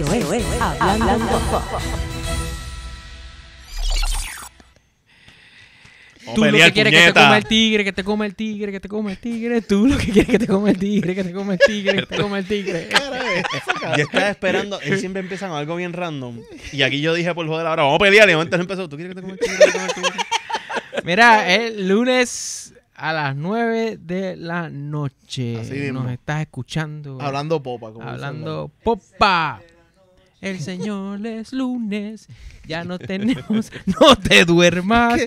Tú lo que quieres que te coma el tigre, que te coma el tigre, que te coma el tigre. Tú lo que quieres que te coma el tigre, que te coma el tigre, que te coma el tigre. Y estaba esperando, él siempre empieza con algo bien random. Y aquí yo dije por joder ahora, vamos a pelear. Y antes empezó, ¿tú quieres que te coma el tigre? Mira, el lunes a las 9 de la noche. Así nos estás escuchando. Hablando popa. Como hablando popa. El Señor es lunes, ya no tenemos, no te duermas.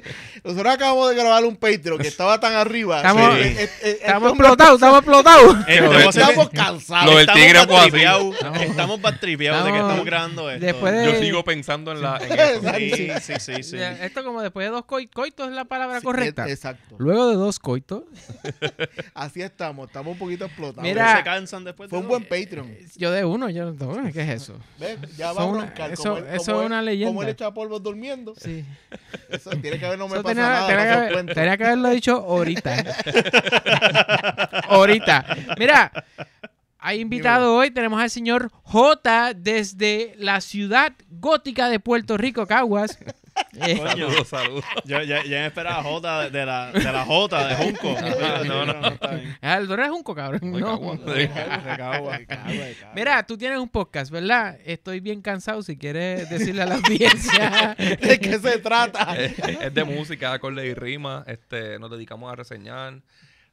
Nosotros acabamos de grabar un Patreon que estaba tan arriba. Estamos, eh, este, este, este explotados, estamos explotados. Eh, estamos, cansados. estamos patrifiados estamos, de que estamos grabando esto. Yo sigo pensando en la. sí, sí, sí, sí, Esto como después de dos coitos, es la palabra correcta. E, exacto. Luego de dos coitos. Así estamos, estamos un poquito explotados. Mira, se cansan después. Fue un buen Patreon. Yo de uno, yo no, ¿qué es eso? ¿Ves? ya va a roncar. Eso, como eso como es una leyenda. Como él echa polvo durmiendo. Sí. Eso tiene que haber, no me pasa nada. Tenía, no que tenía que haberlo dicho ahorita. ahorita. Mira, hay invitado hoy, tenemos al señor J desde la ciudad gótica de Puerto Rico, Caguas. Eh, saludos, saludos. Yo ya, me esperaba J de la, de de Junco. No, no, no. Aldo, es Junco, cabrón. Mira, tú tienes un podcast, ¿verdad? Estoy bien cansado. Si quieres decirle a la audiencia de qué se trata. es, de música, acorde y rima. Este, nos dedicamos a reseñar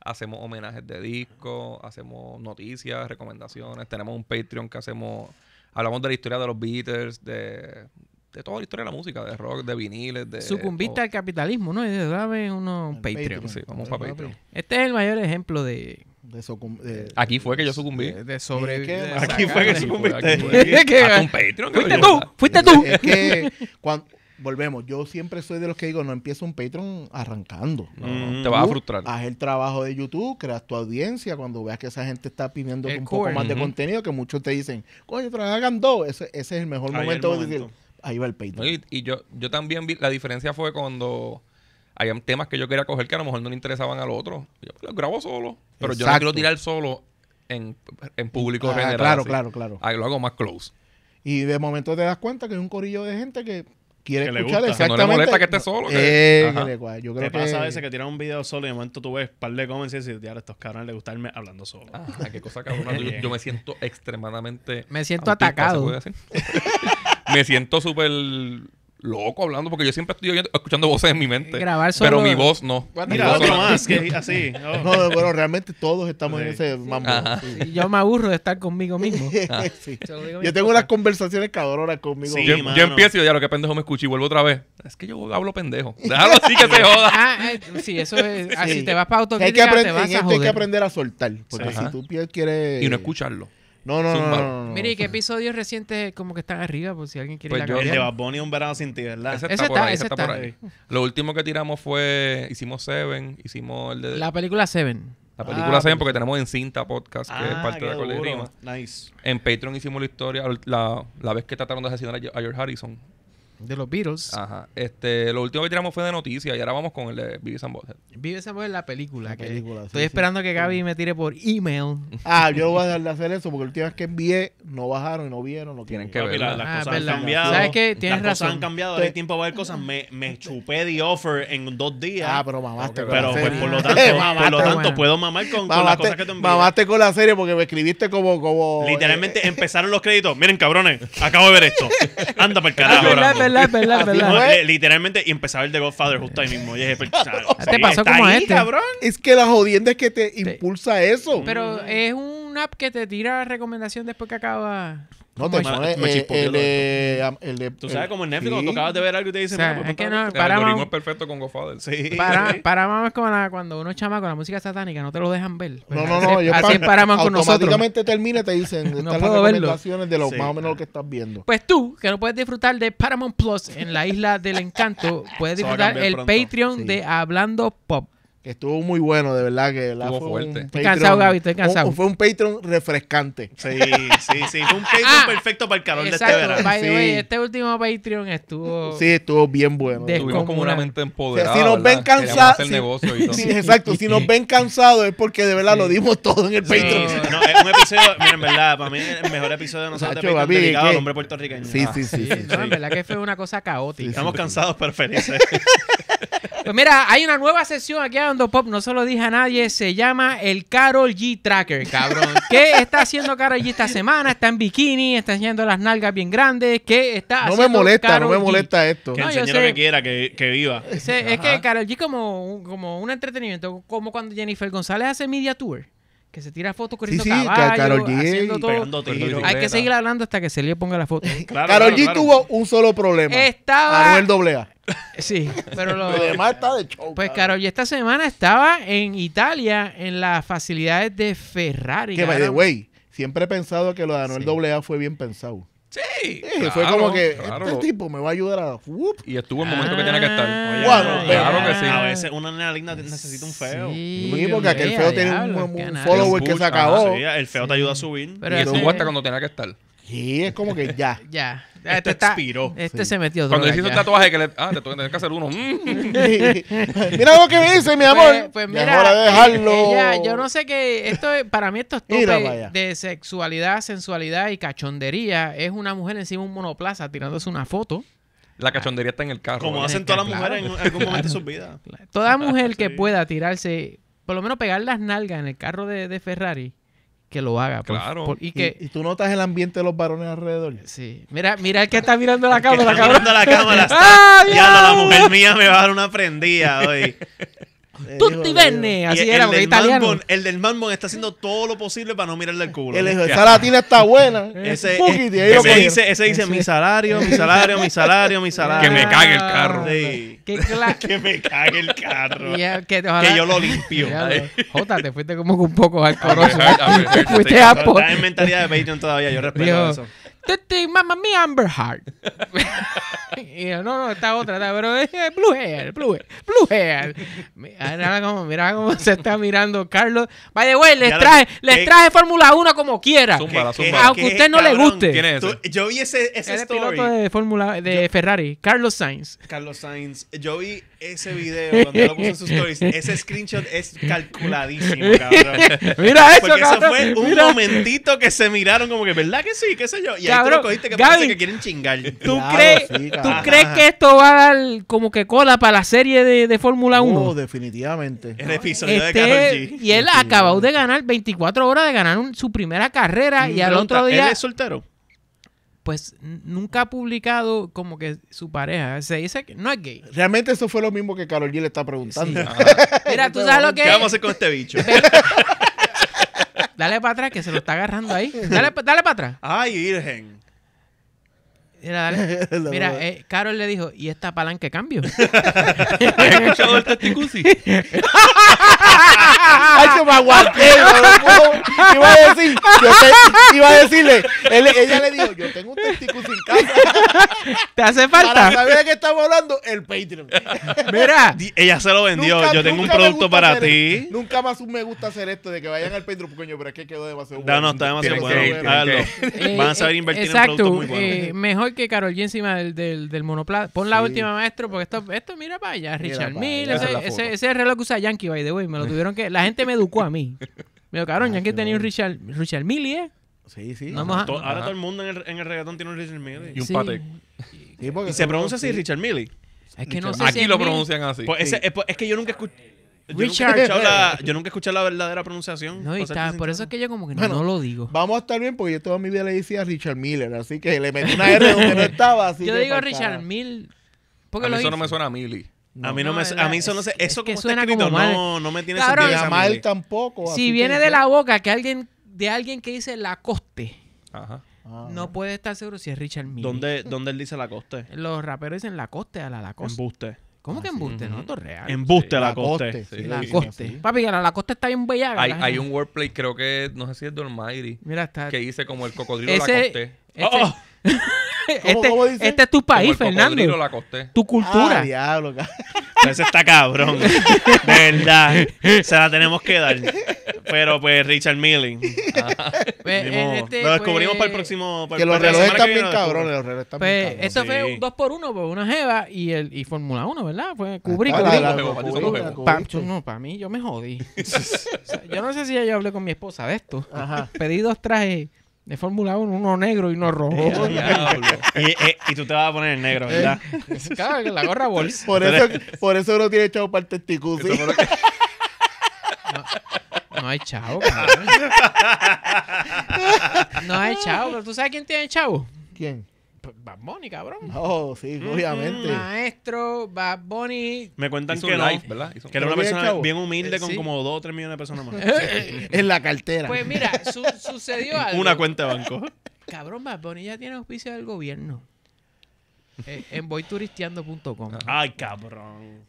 hacemos homenajes de discos, hacemos noticias, recomendaciones, tenemos un Patreon que hacemos, hablamos de la historia de los Beatles, de, de toda la historia de la música, de rock, de viniles, de... Sucumbiste al capitalismo, ¿no? Y de uno un Patreon. Sí, vamos para Patreon. Este es el mayor ejemplo de... De aquí fue que yo sucumbí. De, de sobre Aquí fue que sucumbiste. Fuiste tú. Fuiste tú. Es que cuando, volvemos. Yo siempre soy de los que digo, no empiezo un Patreon arrancando. Mm. te vas a frustrar. Haz el trabajo de YouTube, creas tu audiencia. Cuando veas que esa gente está pidiendo un poco más de contenido, que muchos te dicen, coño, hagan dos. Ese, es el mejor momento, de decir, ahí va el Patreon. Y, yo, yo también vi, la diferencia fue cuando hay temas que yo quería coger que a lo mejor no le interesaban los otros. Yo los grabo solo, pero yo no quiero tirar solo en, público ah, general. Claro, claro, claro. Ahí lo hago más close. Y de momento te das cuenta que es un corillo de gente que quiere que escuchar le gusta. exactamente. no le molesta que esté solo. Eh, yo creo ¿Qué que pasa a veces que tiran un video solo y de momento tú ves un par de comments y dices, a estos cabrones le gusta irme hablando solo. Ah, qué cosa cabrona. yo, yo, me siento extremadamente. Me siento atacado. me siento súper loco hablando porque yo siempre estoy escuchando voces en mi mente. Grabar solo... Pero mi voz no. Mira, otro más así. No, bueno, realmente todos estamos en ese mambo. y Yo me aburro de estar conmigo mismo. sí. Yo, tengo unas conversaciones hora conmigo mismo. Yo, empiezo y ya lo que pendejo me escucho y vuelvo otra vez. Es que yo hablo pendejo. Déjalo así que te joda. Ah, eh, sí, eso es. Así ah, te vas para autocrítica, hay que aprender, te a soltar. Porque si Y no escucharlo. No, no, no, no, Mire, ¿qué episodios recientes como que están arriba? Por si alguien quiere pues la yo, El de Bad Bunny Un Verano Sin Ti, ¿verdad? Ese está, por, está, ahí, ese está, por ahí, Lo último que tiramos fue... Hicimos Seven, hicimos el de... La película Seven. La película ah, Seven pues porque tenemos en cinta podcast, que es ah, parte de la colectiva. Nice. En Patreon hicimos la historia, la, vez que trataron de asesinar a George Harrison. De los Beatles. Ajá. Este, lo último que tiramos fue de noticias y ahora vamos con el de Vive San Bosch. Vive San la película. La película estoy esperando que Gaby me tire por email. Ah, yo voy a dejar de hacer eso porque la última vez que envié no bajaron y no vieron. No Tienen que, ver. las ah, cosas han cambiado. ¿Sabes qué? Tienes las razón. Cosas han cambiado. Hay tiempo para ver cosas. Me, me chupé The Offer en dos días. Ah, pero mamaste. pero, pues, por lo tanto, por lo tanto puedo mamar con, mamaste, con, las cosas que te envié. Mamaste con la serie porque me escribiste como... como Literalmente eh, empezaron los créditos. Miren, cabrones, acabo de ver esto. Anda para el carajo. Pues- literalmente, y empezaba el The Godfather justo ahí mismo. Y pues, Te pasó como ahí, este. Es que la jodienda es que te impulsa eso. Pero es un app que te tira recomendación después que acaba. No te Eh, eh el, el, Tú sabes como en Netflix, cuando acabas de ver algo y te dicen, es que no, el es perfecto con Godfather. Sí. Para, para es como cuando uno chama con la música satánica, no te lo dejan ver. No, no, no. Así, así para, automáticamente termina y te dicen, no están las recomendaciones de lo más o menos lo que estás viendo. Pues tú, que no puedes disfrutar de Paramount Plus en la isla del encanto, puedes disfrutar el Patreon de Hablando Pop estuvo muy bueno, de verdad que la fue fuerte. Un estoy cansado, Gaby, estoy cansado. fue un Patreon refrescante. Sí, sí, sí. Fue un Patreon ah, perfecto para el calor de este verano. este último Patreon estuvo. Sí, estuvo bien bueno. estuvimos como una mente empoderada. si nos ven cansados. Sí, exacto. Si nos ven cansados es porque de verdad lo dimos todo en el Patreon. No, es un episodio. Miren, en verdad, para mí es el mejor episodio de nosotros de Patreon dedicado al hombre puertorriqueño. Sí, sí, sí. No, en verdad que fue una cosa caótica. Estamos cansados, pero felices. Pues mira, hay una nueva sesión aquí Pop, no se lo dije a nadie, se llama el Carol G Tracker, cabrón. ¿Qué está haciendo Carol G esta semana? Está en bikini, está haciendo las nalgas bien grandes. ¿Qué está no haciendo? No me molesta, no me molesta esto. Que no, enseñe que quiera, que, viva. Es, que Carol G como, como un entretenimiento, como cuando Jennifer González hace Media Tour que se tira fotos corriendo sí, sí, caballo, G, Hay que seguir hablando hasta que se le ponga la foto. Carol G tuvo un solo problema. Estaba Manuel doblea. Sí, pero lo, demás está de show. Pues claro, y esta semana estaba en Italia en las facilidades de Ferrari. Que by the siempre he pensado que lo de Anuel sí. AA fue bien pensado. Sí, fue como que este tipo me va a ayudar a y estuvo el momento que ah, tenía que estar. bueno, claro que sí. A veces una linda necesita un feo. Sí, porque aquel feo tiene un, un, follower que se acabó. Ah, el feo te ayuda a subir. Pero y estuvo hasta cuando tenía que estar. Sí, es como que ya. ya. Este, este expiró. Este se metió. Cuando hiciste un tatuaje que le. Ah, te tengo que hacer uno. Mm. mira lo que me dice, mi pues, amor. Pues, mira. Eh, dejarlo. Eh, ya, yo no sé qué. Esto para mí, esto es tope de sexualidad, sensualidad y cachondería es una mujer encima de un monoplaza tirándose una foto. La cachondería está en el carro. Como hacen todas las mujeres en algún momento de su vida. Toda mujer que pueda tirarse, por lo menos pegar las nalgas en el carro de, de Ferrari que lo haga. Claro. y, que, tú notas el ambiente de los varones alrededor. Sí. Mira, mira el que está mirando la cámara. mirando la cámara. ya, ¡Ah, la mujer mía me va a dar una prendida hoy. Eh, Tutti Así el, era, el del italiano. el del está haciendo todo lo posible para no mirarle el culo. El, esa latina está buena. Ese, dice, mi salario, mi salario, mi salario, mi salario. Que me cague el carro. que me cague el carro. que, yo lo limpio. Jota, te fuiste como un poco al coro fuiste a por. en mentalidad de Patreon todavía, yo respeto eso. eso. mamá, mía, Amber Heart. Y no, no, está otra, pero es Blue Hair, Blue Hair, Blue Hair. Mira cómo, se está mirando Carlos. By the les traje, les traje Fórmula 1 como quiera. Aunque a usted no le guste. yo vi ese, ese es el piloto de, Fórmula, de Ferrari, Carlos Sainz. Carlos Sainz. Yo vi ese video, cuando lo puso en sus stories, ese screenshot es calculadísimo, cabrón. Mira eso, Porque eso fue un momentito que se miraron como que, ¿verdad que sí? ¿Qué sé yo? Y ahí tú lo cogiste que Gaby, parece que quieren chingar. ¿Tú, crees, ¿tú crees que esto va a dar como que cola para la serie de, de Fórmula 1? No, definitivamente. El episodio de Carol este, G. Y él acabó de ganar 24 horas de ganar su primera carrera y al otro día... ¿Él es soltero? pues nunca ha publicado como que su pareja. Se dice que no es gay. Realmente eso fue lo mismo que Carol G le está preguntando. Ah. Mira, tú sabes lo que... ¿Qué vamos a hacer con este bicho? dale para atrás que se lo está agarrando ahí. Dale, dale para atrás. Ay, virgen. Mira, dale. Mira eh, Carol le dijo, ¿y esta palanca cambio? ¿Has escuchado el ¡Ay, se me aguanté! Iba a decir, iba a decirle, ella le dijo, yo tengo un testículo en casa. ¿Te hace falta? Para saber de qué estamos hablando, el Patreon. Mira. Ella se lo vendió, yo tengo un producto para ti. nunca más me gusta hacer esto de que vayan al Patreon, coño, pero es que quedó demasiado bueno. No, no, está demasiado bueno. hágalo Van a saber eh, invertir en productos muy buenos. Eh, mejor que Carol G encima del, del, Pon la última, maestro, porque esto, esto mira para allá, Richard Mille. Ese, es el reloj que usa Yankee, by the way. Me lo tuvieron que. La gente me educó a mí. Me dijo, cabrón, ah, Yankee tenía un Richard, Richard Mille, ¿eh? Sí, sí. ahora todo el mundo en el, en el, reggaetón tiene un Richard Mille. Y un Patek. Y, se pronuncia así, Richard Mille. Es que no sé Aquí lo pronuncian así. Pues es, pues, es que yo nunca escuché. Richard. Yo nunca, escuché he escuchado la verdadera pronunciación. No, y por eso es que yo como que no, lo digo. Vamos a estar bien porque yo toda mi vida le decía Richard Miller, así que le metí una R donde no estaba. yo digo Richard Miller. eso no me suena a Milly. a mí no, me a mí eso no sé, eso que como suena está escrito, no no me tiene sentido mal tampoco. Si viene de la boca que alguien de alguien que dice la coste. Ajá. no ah. puede estar seguro si es Richard Miller. ¿Dónde, ¿Dónde él dice la coste? Los raperos dicen la coste a la la coste. Embuste. ¿Cómo que embuste? No, esto No, real. Embuste la coste. la coste. Papi, la coste está bien bellaga. Hay, hay un wordplay, creo que, no sé si es de Mira, está. que dice como el cocodrilo la coste. Oh, oh. ¿Cómo, este, dice? este es tu país, como el Fernando. Tu cultura. Ah, diablo, ese está cabrón. verdad. Se la tenemos que dar. Pero pues Richard Milling. Pues, este, lo descubrimos pues, para el próximo. Para, que los relojes están bien cabrones. Los relojes están pues, Esto fue un 2 por 1 pues una Jeva y, el, y Fórmula 1, ¿verdad? Fue ah, no, para mí yo me jodí. yo no sé si ya yo hablé con mi esposa de esto. Ajá. Pedí dos trajes de Fórmula uno negro y uno rojo. Eh, y, tú te vas a poner el negro, ¿verdad? Claro, eh, la gorra bolsa. Por eso, por eso uno tiene chavo para el No, hay chavo, No hay chavo, pero ¿tú sabes quién tiene chavo? ¿Quién? Pues, Bad Bunny, cabrón. No, sí, obviamente. maestro, Bad Bunny. Me cuentan que no, ¿verdad? que era una persona bien humilde con como 2 o 3 millones de personas más. en la cartera. Pues mira, sucedió algo. Una cuenta de banco. Cabrón, Bad Bunny ya tiene auspicio del gobierno. Eh, en voyturisteando.com. Ay, cabrón.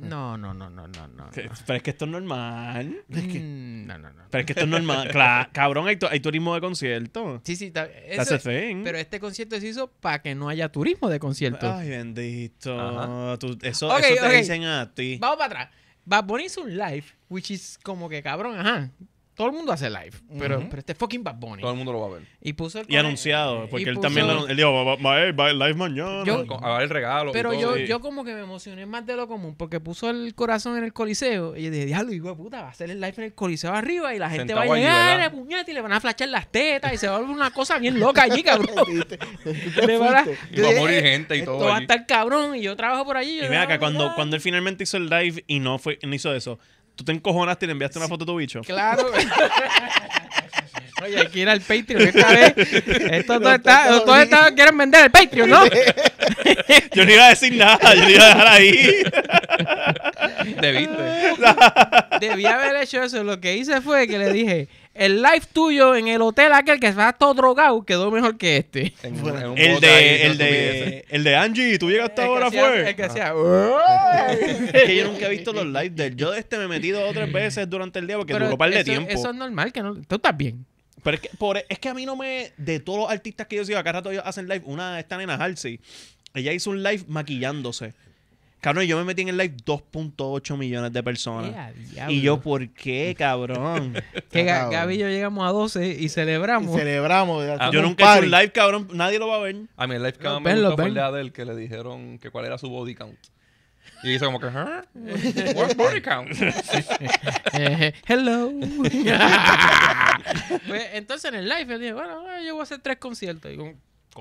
No, no, no, no, no, no. Pero es que esto es normal. No, no, no. Pero es que esto es normal. claro, cabrón, hay, turismo de concierto. Sí, sí. pero este concierto se hizo para que no haya turismo de concierto. Ay, bendito. eso, eso te dicen a ti. Vamos para atrás. Bad Bunny hizo un live, which is como que cabrón, ajá todo el mundo hace live, pero, este fucking Bad Bunny. Todo el mundo lo va a ver. Y puso el Y anunciado, porque él también lo, él dijo, va, va, va, eh, live mañana. Yo, a ver el regalo. Pero yo, yo como que me emocioné más de lo común, porque puso el corazón en el coliseo. Y yo dije, diablo, hijo de puta, va a hacer el live en el coliseo arriba y la gente va a llegar, a puñete, y le van a flashear las tetas y se va a volver una cosa bien loca allí, cabrón. y va a morir gente y todo. va a estar cabrón y yo trabajo por allí. Y, mira que ah, cuando, cuando él finalmente hizo el live y no, fue, no hizo eso tú te encojonaste y le enviaste una foto a tu bicho. Claro. Oye, aquí era el Patreon esta vez. Estos dos, quieren vender el Patreon, ¿no? yo no iba a decir nada, yo no iba a dejar ahí. Debiste. Debí haber hecho eso. Lo que hice fue que le dije, el live tuyo en el hotel aquel que va todo drogado quedó mejor que este. el, de, el, de, el de Angie, tú llegaste ahora fue. El que ah. es que yo nunca he visto los lives de él. Yo de este me he metido dos o tres veces durante el día porque Pero duró un par de tiempo. Eso es normal, que no, tú estás bien. Pero es que, por, es que a mí no me. De todos los artistas que yo sigo, acá rato ellos hacen live. Una, estas nenas, Halsey, ella hizo un live maquillándose. Cabrón, yo me metí en el live 2.8 millones de personas. y yo, ¿por qué, cabrón? que Gaby y yo llegamos a 12 y celebramos. Y celebramos. Ah, yo nunca he un live, cabrón. Nadie lo va a ver. A mí el live cabrón me gustó fue el del que le dijeron que cuál era su body count. Y dice como que, ¿huh? What body count? Eh, hello. Pues, entonces en el live él dije, bueno, yo voy a hacer tres conciertos. Y como,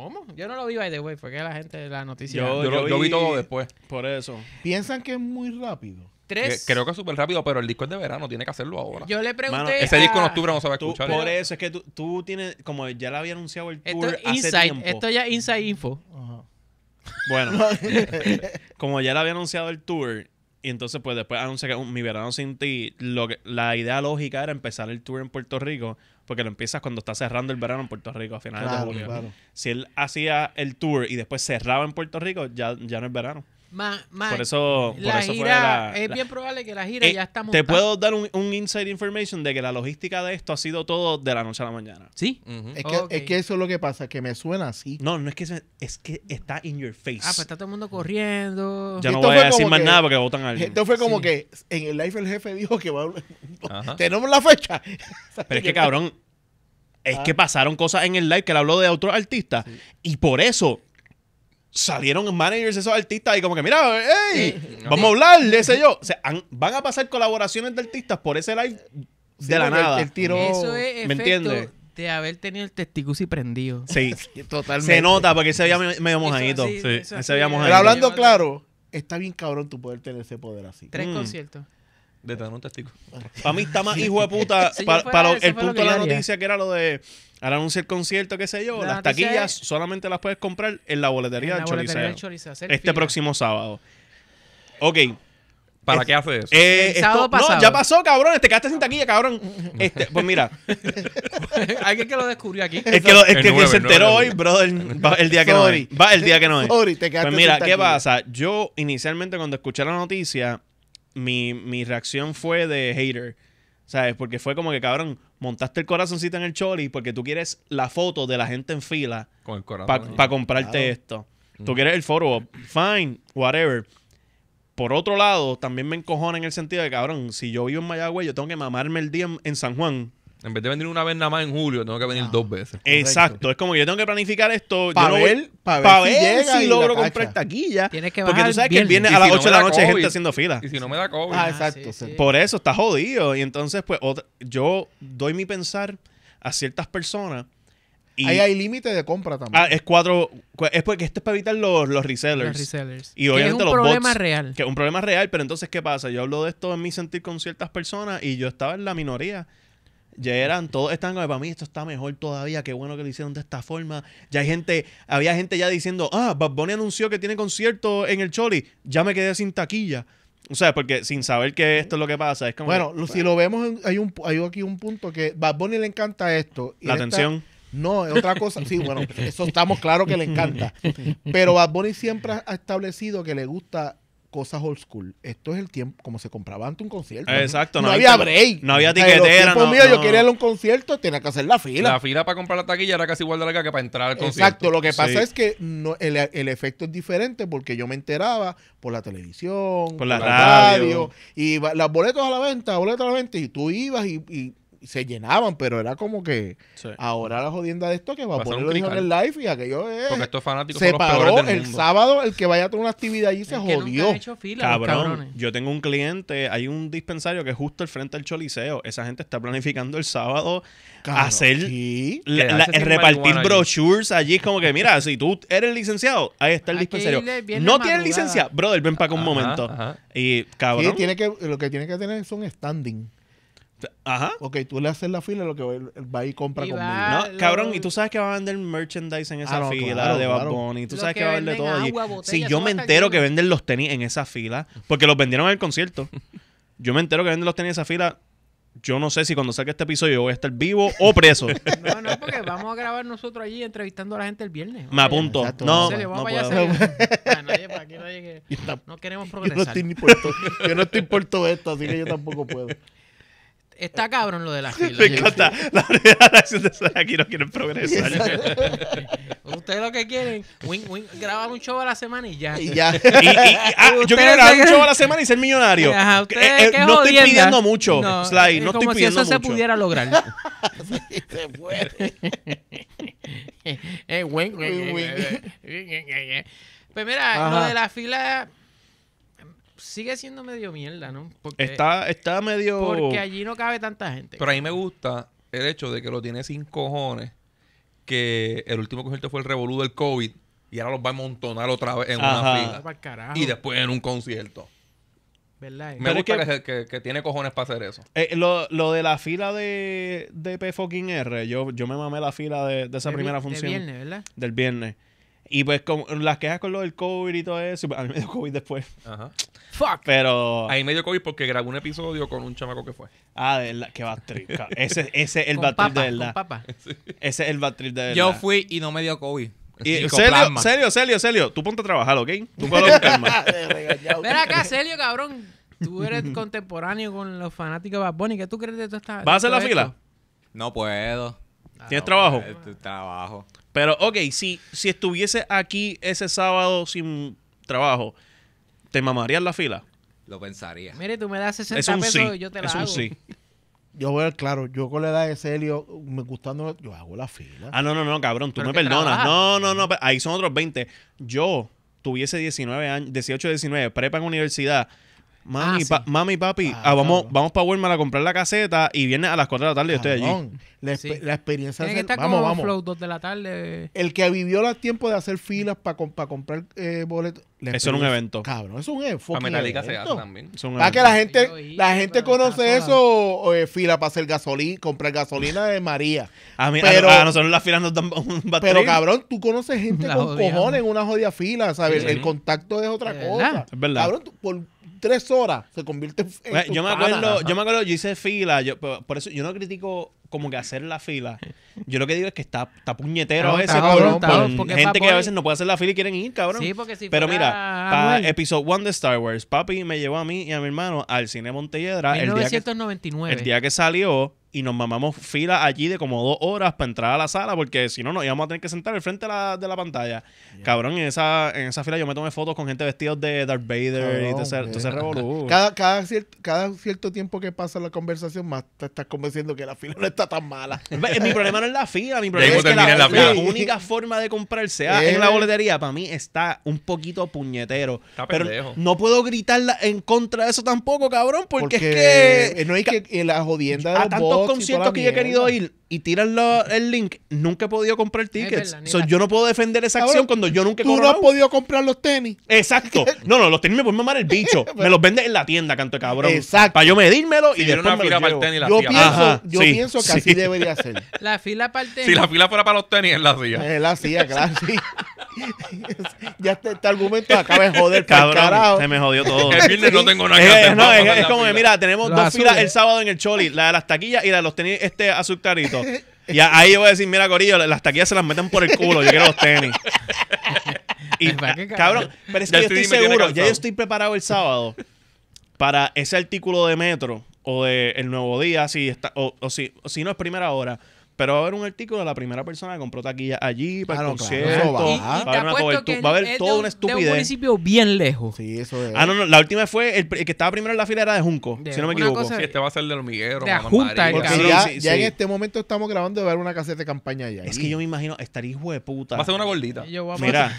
¿Cómo? Yo no lo vi, by the way, porque la gente, la noticia... Yo, vi, todo después. Por eso. ¿Piensan que es muy rápido? Tres. creo que es súper rápido, pero el disco es de verano, tiene que hacerlo ahora. Yo le pregunté. ese disco en octubre no se va a escuchar. por eso es que tú, tú, tienes, como ya le había anunciado el tour esto hace Esto ya es Inside Info. Ajá. Bueno, como ya le había anunciado el tour, y entonces, pues después anuncia que mi verano sin ti, lo que, la idea lógica era empezar el tour en Puerto Rico porque lo empiezas cuando está cerrando el verano en Puerto Rico a finales de julio. Si él hacía el tour y después cerraba en Puerto Rico, ya, ya no es verano por eso, la gira, es bien probable que la gira eh, ya está montada. Te puedo dar un, un, inside information de que la logística de esto ha sido todo de la noche a la mañana. Sí. es, que, eso es lo que pasa, que me suena así. No, no es que es que está in your face. Ah, pues está todo el mundo corriendo. Ya no voy a decir más nada porque votan a alguien. Esto fue como que en el live el jefe dijo que va tenemos la fecha. Pero es que ah. cabrón, es que ah. pasaron cosas en el live que le habló de otro artista y por eso salieron managers esos artistas y como que, mira, vamos a hablar, de sé yo. O sea, van a pasar colaboraciones de artistas por ese live de la nada. El, tiro, Eso es ¿Me De haber tenido el si prendido. Sí, totalmente. Se nota porque se había medio mojadito. sí, se mojadito. Pero hablando claro, está bien cabrón tu poder tener ese poder así. Tres mm. conciertos de un testigo. Para mí está más hijo de puta. para, el punto de la noticia que era lo de. al anunciar el concierto, qué sé yo. las taquillas solamente las puedes comprar en la boletería, de la Este próximo sábado. Ok. ¿Para qué hace eso? Eh, no, ya pasó, cabrón. Te quedaste sin taquilla, cabrón. Este, pues mira. Alguien que lo descubrió aquí. Es que, lo, se enteró hoy, brother. Va el día que no es. Va el día que no es. pues mira, ¿qué pasa? Yo inicialmente cuando escuché la noticia, mi, mi reacción fue de hater. ¿Sabes? Porque fue como que, cabrón, montaste el corazoncito en el choli porque tú quieres la foto de la gente en fila para comprarte esto. Mm. Tú quieres el foro, fine, whatever. Por otro lado, también me encojona en el sentido de, cabrón, si yo vivo en Mayagüez, yo tengo que mamarme el día en San Juan en vez de venir una vez nada más en julio, tengo que venir ah. dos veces. Exacto. Es como yo tengo que planificar esto. Para ver, ver, si, llega logro comprar taquilla. Porque tú sabes que el viernes, a las 8 de la noche hay gente haciendo fila. Y si no me da COVID. Ah, ah exacto. Por eso está jodido. Y entonces, pues, yo doy mi pensar a ciertas personas. Ahí hay límite de compra también. Ah, es cuatro. Es porque esto es para evitar los, los resellers. Los resellers. Y obviamente los bots. Es un problema real. Que es un problema real, pero entonces, ¿qué pasa? Yo hablo de esto en mi sentir con ciertas personas y yo estaba en la minoría ya eran, todos están para mí esto está mejor todavía, qué bueno que lo hicieron de esta forma. Ya hay gente, había gente ya diciendo, ah, Bad Bunny anunció que tiene concierto en el Choli, ya me quedé sin taquilla. O sea, porque sin saber que esto es lo que pasa, es como... Bueno, si pues. lo vemos, hay, un, aquí un punto que Bad Bunny le encanta esto. la atención. No, es otra cosa. Sí, bueno, eso estamos claro que le encanta. Pero Bad Bunny siempre ha establecido que le gusta cosas old school. Esto es el tiempo, como se compraba antes un concierto. Eh, exacto. No, había break. No había tiquetera. yo quería ir a un concierto, tenía que hacer la fila. La fila para comprar la taquilla era casi igual de larga que para entrar al concierto. Exacto. Lo que pasa es que el, efecto es diferente porque yo me enteraba por la televisión, por la, radio. y las boletos a la venta, boletos a la venta, y tú ibas y se llenaban, pero era como que ahora la jodienda de esto que va, a poner en el live y aquello es. Porque estos fanáticos se paró el sábado, el que vaya a tener una actividad allí se jodió. Cabrón, yo tengo un cliente, hay un dispensario que es justo al frente del Choliseo. Esa gente está planificando el sábado hacer repartir brochures allí. Es como que, mira, si tú eres licenciado, ahí está el dispensario. No tienes licencia, brother, ven para acá un momento. Y cabrón. tiene lo que tiene que tener es un standing. Ajá. Ok, tú le haces la fila lo que va y compra conmigo. no, cabrón, y tú sabes que va a vender merchandise en esa ah, fila de Bad Bunny. Tú sabes que, va a vender todo. allí si yo me entero que venden los tenis en esa fila, porque los vendieron en el concierto. yo me entero que venden los tenis en esa fila. Yo no sé si cuando saque este episodio voy a estar vivo o preso. no, no, porque vamos a grabar nosotros allí entrevistando a la gente el viernes. me apunto. no, no, puedo. A no, para nadie que... No queremos progresar. Yo no estoy yo no estoy por todo esto, así que yo tampoco puedo. Está eh, cabrón lo de las filas. Me encanta. La reacción de aquí no quieren progresar. Ustedes lo que quieren, win, win, grabar un show a la semana y ya. Ah, yo quiero grabar un show a la semana y ser millonario. Eh, eh, no estoy pidiendo mucho, Sly. No estoy pidiendo mucho. Como si eso se pudiera lograr. se puede. eh, win, win, Pues mira, lo de la fila sigue siendo medio mierda, ¿no? Porque, está, está medio. Porque allí no cabe tanta gente. Pero a mí me gusta el hecho de que lo tiene sin cojones. Que el último concierto fue el revolú del COVID. Y ahora los va a montonar otra vez en una fila. Y después en un concierto. ¿Verdad? Me gusta que, tiene cojones para hacer eso. Eh, lo, de la fila de, de P fucking R, yo, yo me mamé la fila de, esa primera función. Del viernes, ¿verdad? Del viernes. Y pues con las quejas con lo del COVID y todo eso, a mí me dio COVID después. Ajá. Fuck. Pero. Ahí me dio COVID porque grabó un episodio con un chamaco que fue. Ah, de verdad, qué ese, ese es el batril de verdad. Ese es el batril de verdad. Yo fui y no me dio COVID. Y, Celio, Celio, Celio, tú ponte a trabajar, ¿ok? Tú con calma. mira acá, Celio, cabrón. Tú eres contemporáneo con los fanáticos de Bad Bunny. ¿Qué tú crees de tú esta ¿Vas a hacer la fila? No puedo. ¿Tienes trabajo? Trabajo. Pero, ok, si, si estuviese aquí ese sábado sin trabajo, ¿Te mamarías la fila? Lo pensaría. Mire, tú me das 60 pesos y yo te la es hago. un sí. Yo voy, claro, yo con la edad de Celio, me gustando, yo hago la fila. Ah, no, no, no, cabrón, tú me perdonas. No, no, no, ahí son otros 20. Yo tuviese 19 años, 18, 19, prepa en universidad, Ah, mami, papi, ah, vamos, vamos para Walmart a comprar la caseta y viene a las 4 de la tarde y estoy allí. La, experiencia de vamos, vamos. de la tarde. El que vivió los tiempos de hacer filas para comprar eh, boletos. Eso es un evento. Cabrón, eso es un enfoque. Para se hace también. que la gente, la gente conoce eso, eh, fila para hacer gasolina, comprar gasolina de María. A, pero, nosotros las filas nos dan un Pero cabrón, tú conoces gente con cojones en una jodida fila, ¿sabes? El contacto es otra cosa. Es verdad. Cabrón, tú, por tres horas se convierte en. yo, me acuerdo, yo me acuerdo, yo hice fila, yo, por eso yo no critico como que hacer la fila. Yo lo que digo es que está, puñetero ese, gente que a veces no puede hacer la fila y quieren ir, cabrón. Sí, porque si Pero mira, para episodio 1 de Star Wars, papi me llevó a mí y a mi hermano al cine Montelledra. 1999. El el día que salió y nos mamamos fila allí de como dos horas para entrar a la sala porque si no nos íbamos a tener que sentar al frente de la, pantalla. Cabrón, en esa, en esa fila yo me tomé fotos con gente vestida de Darth Vader y Cada, cada, cierto, tiempo que pasa la conversación más te estás convenciendo que la fila no está tan mala. mi problema no es la fila, mi problema es que la, única forma de comprarse sea eh. en la boletería para mí está un poquito puñetero. Está pero no puedo gritar en contra de eso tampoco, cabrón, porque, es que... Eh, no hay que eh, la jodienda de los conciertos que yo he querido ir, y tiran el link, nunca he podido comprar tickets. ticket yo no puedo defender esa acción cuando yo nunca he Tú no has podido comprar los tenis. Exacto. No, no, los tenis me pueden mamar el bicho. me los venden en la tienda, canto cabrón. Exacto. Para yo medírmelo y después me los tenis, yo, pienso, yo pienso, que así debería ser. La fila para el tenis. Si la fila fuera para los tenis, es la silla Es la silla claro, sí. ya este, argumento acaba de joder, cabrón. Se me jodió todo. El viernes no tengo nada que eh, es, como, mira, tenemos dos filas el sábado en el Choli, la de las taquillas y la de los tenis este azucarito. Y ahí yo voy a decir, mira, Corillo, las taquillas se las meten por el culo, yo quiero los tenis. y, ah, cabrón, pero es que yo estoy seguro, ya yo estoy preparado el sábado para ese artículo de Metro o de El Nuevo Día, si está, o, si, si no es primera hora pero va a haber un artículo de la primera persona que compró taquilla allí, para ah, el concierto. va, a haber una un estupidez. De un municipio bien lejos. Sí, eso es. Ah, no, no. La última fue el, que estaba primero en la fila era de Junco, si no me equivoco. este va a ser de hormiguero. De los junta, ya, ya en este momento estamos grabando de ver una caseta de campaña allá. Es que yo me imagino, estar hijo de puta. Va a ser una gordita. Mira.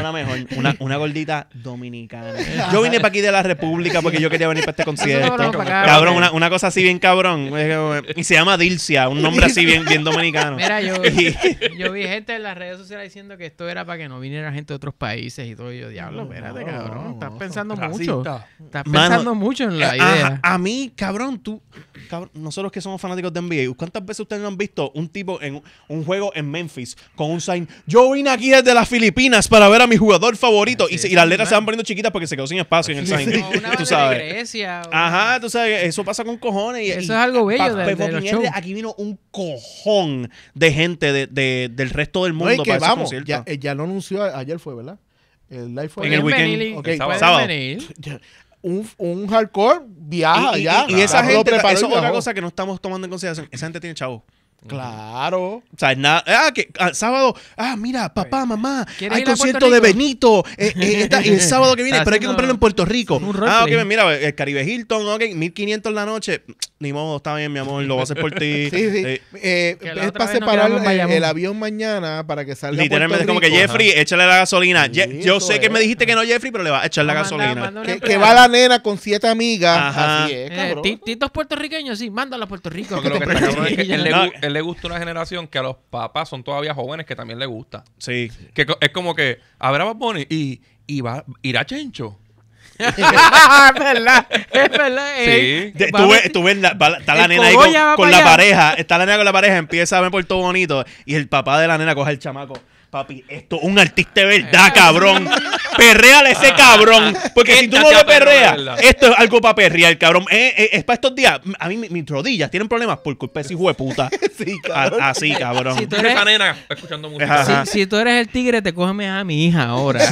una mejor. Una, gordita dominicana. Yo vine para aquí de la República porque yo quería venir para este concierto. Cabrón, una, una cosa así bien cabrón cabrón. Eh, y se llama Dilcia, un nombre así bien, bien dominicano. Mira, yo, vi gente en las redes sociales diciendo que esto era para que no viniera gente de otros países y todo. Y yo, diablo, espérate, cabrón. estás pensando mucho. Estás pensando mucho en la eh, idea. A, mí, cabrón, tú, nosotros que somos fanáticos de NBA, ¿cuántas veces ustedes no han visto un tipo en un juego en Memphis con un sign? Yo vine aquí desde las Filipinas para ver a mi jugador favorito. y, las letras se van poniendo chiquitas porque se quedó sin espacio en el sign. sabes. Ajá, tú sabes, eso pasa con cojones. Y, eso es algo bello de, de los Aquí vino un cojón de gente de, de, del resto del mundo para que vamos, ya, eh, ya, lo anunció ayer fue, ¿verdad? El live fue en el, weekend. Okay, el sábado. Un, un, hardcore viaja ya. Y, y esa gente, eso es otra cosa que no estamos tomando en consideración. Esa gente tiene chavos. Claro. O sea, nada. Ah, que ah, sábado. Ah, mira, pues, papá, mamá. Hay concierto de Benito. Eh, eh, eh, el sábado que viene, pero hay que comprarlo en Puerto Rico. Ah, ok, mira, el Caribe Hilton, ok, 1500 la noche. Ni modo, está bien, mi amor, lo voy a hacer por ti. Sí, sí. Eh, es para separar el, el, avión mañana para que salga. Literalmente, Puerto Rico. como que Jeffrey, échale la gasolina. yo sé que me dijiste que no, Jeffrey, pero le va a echar la gasolina. que, va la nena con siete amigas. Ajá. Así es, cabrón. titos puertorriqueños, sí, mándalo a Puerto Rico le gusta una generación que a los papás son todavía jóvenes que también le gusta. Sí. Que es como que habrá va Bunny y, y va, irá Chencho. es verdad, es verdad. Eh. Sí. tú ves, está la nena ahí con, la pareja, está la nena con la pareja, empieza a ver por todo bonito y el papá de la nena coge el chamaco Papi, esto un artista de verdad, eh. cabrón. Perreale ese cabrón. Porque si tú no lo perreas, esto es algo para perrear, cabrón. Eh, eh, es para estos días. A mí mis rodillas tienen problemas por culpa de ese hijo de puta. Sí, Así, cabrón. Si tú eres- nena escuchando música. Si, tú eres el tigre, te cógeme a mi hija ahora.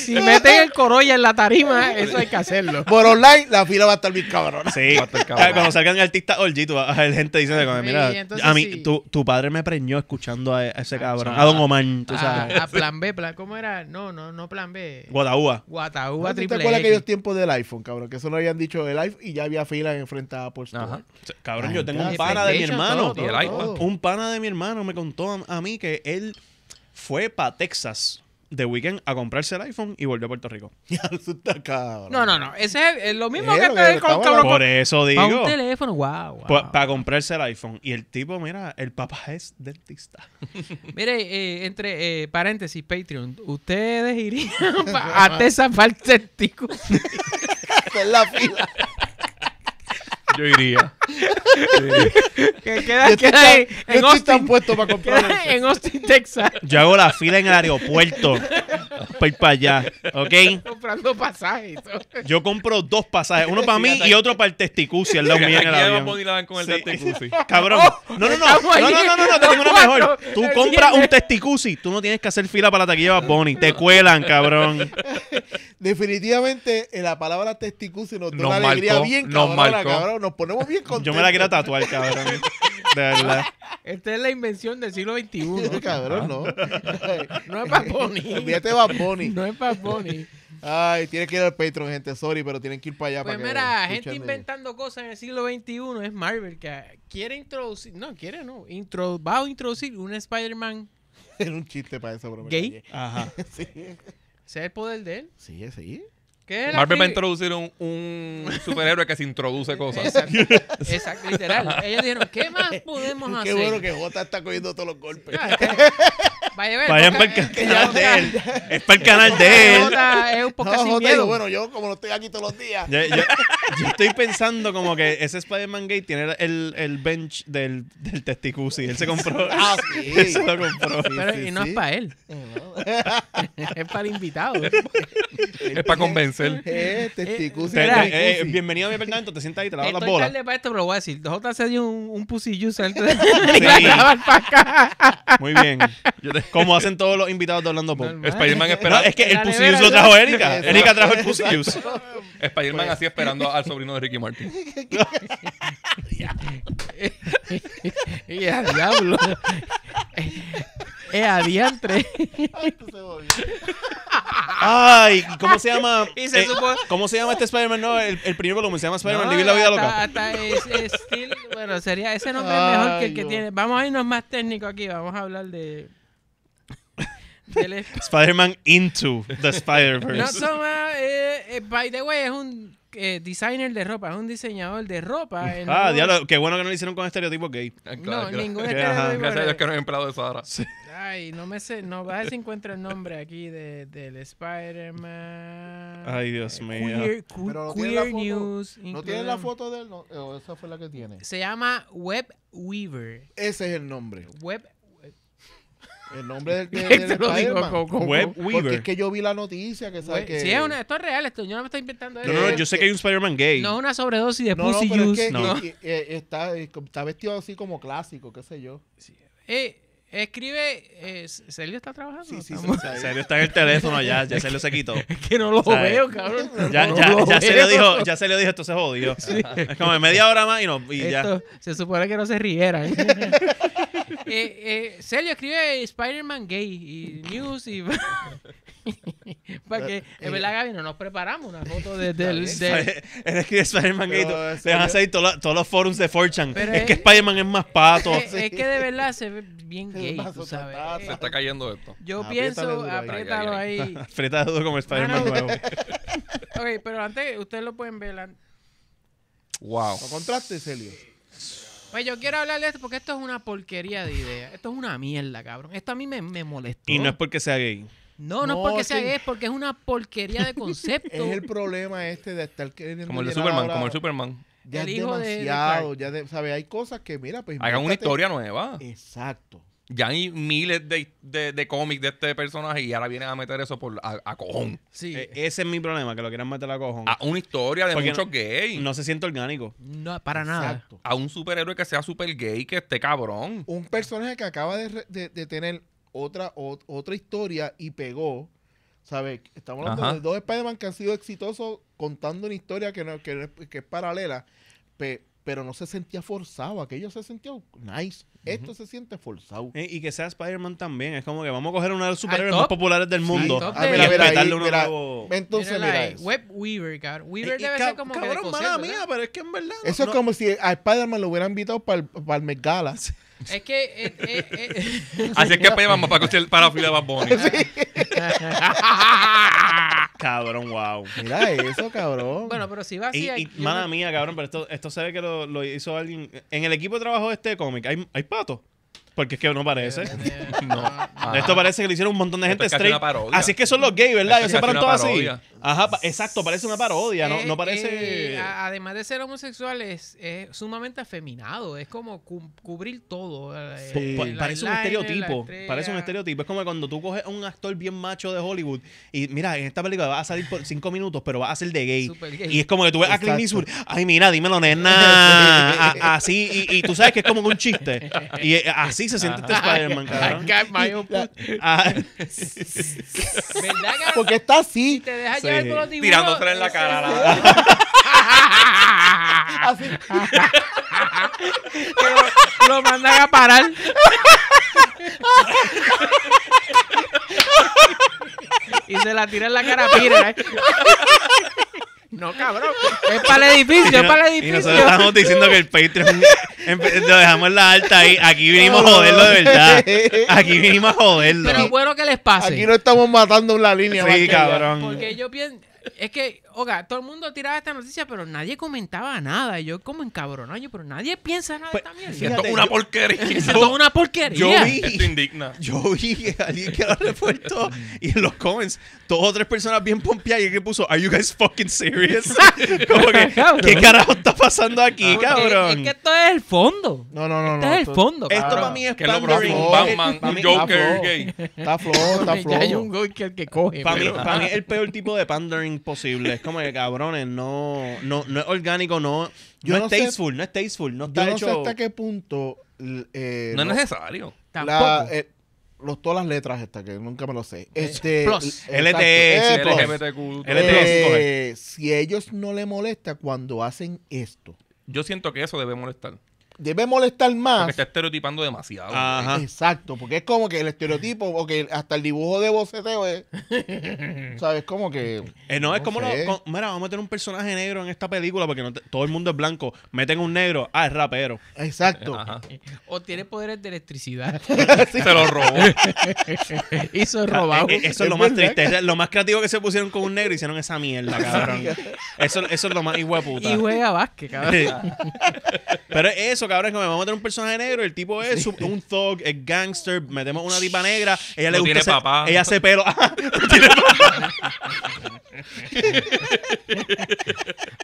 si metes el corolla en la tarima, eso hay que hacerlo. Por online, la fila va a estar bien cabrón. Sí, cuando salgan artistas olgito, la gente dice, mira, a mí, tu, tu, padre me preñó escuchando a, ese ah, cabrón, a Don Omar, ah, A, plan B, ¿cómo era? No, no, no plan B. Guatahúa Guataúa. Ah, ¿Te acuerdas aquellos tiempos del iPhone, cabrón? Que eso no habían dicho el iPhone y ya había filas enfrentadas por Store. Ajá. Cabrón, yo tengo un pana de mi hermano. Un pana de mi hermano me contó a, a mí que él fue para Texas de Weekend a comprarse el iPhone y volvió a Puerto Rico. no, no, no. Ese es lo mismo que, te Por eso digo. Para un teléfono, wow. Para, comprarse el iPhone. Y el tipo, mira, el papá es dentista. Mire, eh, entre eh, paréntesis, Patreon, ustedes irían a Tessa parte es la fila. Yo iría. Que queda, yo este queda en este Austin. puesto para comprar. En pues. Austin, Texas. Yo hago la fila en el aeropuerto para ir para allá. ¿Ok? Comprando pasajes. Yo compro dos pasajes, uno para mí y otro para el testicusi, al lado mío en el avión. a con el testicusi. Cabrón. Oh, no, no, no. No, no, no, no, te tengo una mejor. Tú compras un testicusi, tú no tienes que hacer fila para la taquilla de Bunny. Te cuelan, cabrón. Definitivamente eh, la palabra testicusi nos da una alegría bien cabrona, cabrón. Nos ponemos bien contentos. Yo me la quiero tatuar, cabrón. De verdad. Esta es la invención del siglo XXI. cabrón, no. No es para Bonnie. a no es para Bunny. Ay, tiene que ir al Patreon, gente. Sorry, pero tienen que ir para allá. Pues mira, gente inventando cosas en el siglo XXI es Marvel que quiere introducir, no quiere, no, va a introducir un Spider-Man. Era un chiste para eso, broma gay. Ajá. sí. Ese el poder de él. Sí, sí. Marvel va a introducir un, superhéroe que se introduce cosas. Exacto, literal. Ellos dijeron, ¿qué más podemos hacer? Qué bueno que Jota está cogiendo todos los golpes. Este- Vayan para, para el canal de él. Es para el canal de él. Es un poco sin miedo. Bueno, yo como no estoy aquí todos los días. Yo, estoy pensando como que ese Spider-Man Gate tiene el, el bench del, del Testicusi. Él se compró. Ah, sí. Él se lo compró. Pero, y no es para él. es para el invitado. es para convencer. Eh, eh, bienvenido a mi apartamento. Te sientas ahí, te lavas las bolas. Estoy para esto, pero voy a decir. J se dio un, un pusillo. Sí. Muy bien. Yo te como hacen todos los invitados de Orlando Pop. Spider-Man esperando. es que el Pussy lo trajo Erika. Erika trajo el Pussy Spider-Man así esperando al sobrino de Ricky Martin. y a diablo. Es adiantre. Ay, ¿cómo se llama? Eh, ¿Cómo se llama este Spider-Man? No, el, primero primer volumen se llama Spider-Man Vivir la Vida Loca. bueno, sería, ese nombre es mejor que el que tiene. Vamos a irnos más técnico aquí, vamos a hablar de... Spider-Man Into the Spider-Verse. No, so, eh, eh, by the way, es un eh, designer de ropa, es un diseñador de ropa. ah, qué bueno que no lo hicieron con estereotipo gay. Ah, no, ningún estereotipo Gracias a Dios que no es empleado eso ahora. Ay, no me sé, no, a ver si encuentro el nombre aquí de, del Spider-Man. Ay, Dios eh, mío. Queer, News. ¿No tiene la foto de él? No, esa fue la que tiene. Se llama Web Weaver. Ese es el nombre. Web el nombre del, Web Weaver. Porque es que yo vi la noticia que sabe que... Sí, esto es real, esto, yo no me estoy inventando. No, no, yo sé que hay un Spider-Man gay. No una sobredosis de no, pussy no, no. Eh, eh, está, vestido así como clásico, qué sé yo. Eh, escribe... Eh, está trabajando? Sí, sí, está en el teléfono ya, ya Celio se quitó. que no lo veo, cabrón. Ya, ya, ya, ya dijo, ya dijo, esto se jodió. Es como media hora más y no... Y ya. Se supone que no se riera ¿eh? eh, eh escribe Spider-Man gay y news y. Para eh, verdad, Gaby, no nos preparamos una foto de, del. De... Él escribe Spider-Man gay. Se van a todos los forums de forchan es, que Spider-Man es más pato. Es, que de verdad se ve bien gay, Se está cayendo esto. Yo pienso, apriétalo ahí. Apriétalo como Spider-Man nuevo. ok, pero antes, ustedes lo pueden ver. Wow. ¿Lo contraste, Celio? Pues yo quiero hablar de esto porque esto es una porquería de idea. Esto es una mierda, cabrón. Esto a mí me, me molestó. Y no es porque sea gay. No, no, es porque sea gay, es porque es una porquería de concepto. es el problema este de estar queriendo Como el Superman, como el Superman. Ya es demasiado, ya de, sabe, hay cosas que mira, pues Hagan una historia nueva. Exacto. Ya hay miles de, cómics de este personaje y ahora vienen a meter eso por, a, cojón. E, ese es mi problema, que lo quieran meter a cojón. A una historia de muchos no- No se siente orgánico. No, para nada. A un superhéroe que sea super gay, que esté cabrón. Un personaje que acaba de, tener otra, otra historia y pegó. ¿Sabes? Estamos hablando de dos Spider-Man que han sido exitosos contando una historia que, es- paralela. Pero pero no se sentía forzado. Aquello se sentía nice. Esto se siente forzado. Eh, y que sea Spider-Man también. Es como que vamos a coger uno de los superhéroes más populares del mundo. a ah, uno nuevo... Entonces, mira, Web Weaver, cabrón. Weaver debe ser como cabrón, que mía, pero es que en verdad... eso es como si a Spider-Man lo hubieran invitado para el, para el Met Gala. Es que... Eh, eh, Así es que Spider-Man para, para la fila de Bad Bunny. Cabrón, wow. Mira eso, cabrón. Bueno, pero si va así. Y, madre mía, cabrón, pero esto, esto se ve que lo, lo hizo alguien. En el equipo de trabajo de este cómic, ¿hay, hay patos? Porque es que no parece. Eh, eh, no. Esto parece que lo hicieron un montón de gente straight. Así es que son los gays, ¿verdad? Ellos se paran todos así. Ajá, exacto, parece una parodia, ¿no? Eh, parece. Eh, además de ser homosexual, es, sumamente afeminado, es como cubrir todo. Eh, pues, parece un estereotipo, parece un estereotipo. Es como cuando tú coges a un actor bien macho de Hollywood y mira, en esta película va a salir por cinco minutos, pero va a ser de gay. Y es como que tú ves a Clint Eastwood, ay, mira, dímelo, nena. así, y, tú sabes que es como un chiste. Y así se siente este ah. Spider-Man, ah. Porque está así. te deja tirándosela en la cara. lo, mandan a parar. y se la tira en la cara a ¿eh? No, cabrón. Es para el edificio, es para el edificio. Y nosotros estamos diciendo que el Patreon lo dejamos en la alta ahí. Aquí vinimos a joderlo de verdad. Aquí vinimos a joderlo. Pero bueno que les pase. Aquí no estamos matando Una línea. Sí, cabrón. Porque yo pienso es que, oiga, todo el mundo tiraba esta noticia, pero nadie comentaba nada. Y yo como yo pero nadie piensa nada de pues, esta es una porquería. es una porquería. Yo vi, Yo vi a alguien que lo reportó y en los comments, dos o tres personas bien pompeadas y que puso, ¿Are you guys fucking serious? como que, ¿qué carajo está pasando aquí, cabrón? Es, que esto es el fondo. No, no, no. Esto es el fondo. Esto para mí es pandering. un Joker Está flojo, está flojo. Hay un Joker que coge. Para mí es el peor tipo de pandering imposible. Es como que cabrones, no, no, no es orgánico, no, no, es tasteful, no es tasteful, no está yo no sé hasta qué punto eh, no, es necesario. Eh, los, todas las letras estas que nunca me lo sé. Eh, este, si ellos no le molesta cuando hacen esto. Yo siento que eso debe molestar debe molestar más. Porque está estereotipando demasiado. Exacto, porque es como que el estereotipo, o que hasta el dibujo de boceteo es. ¿Sabes? Como que. Eh, no, es como. Lo, mira, vamos a meter un personaje negro en esta película porque todo el mundo es blanco. Meten un negro, ah, es rapero. Exacto. O tiene poderes de electricidad. Se lo robó. Hizo ah, robado. Eh, eh, eso es, lo más triste. lo más creativo que se pusieron con un negro hicieron esa mierda, cabrón. eso, es lo más hijo Y juega cabrón. Pero es eso, cabrón, es que me vamos a meter un personaje negro. El tipo es un thug, es gangster. Metemos una tipa negra. Ella le gusta. Tiene papá. Ella hace pelo. no tiene papá.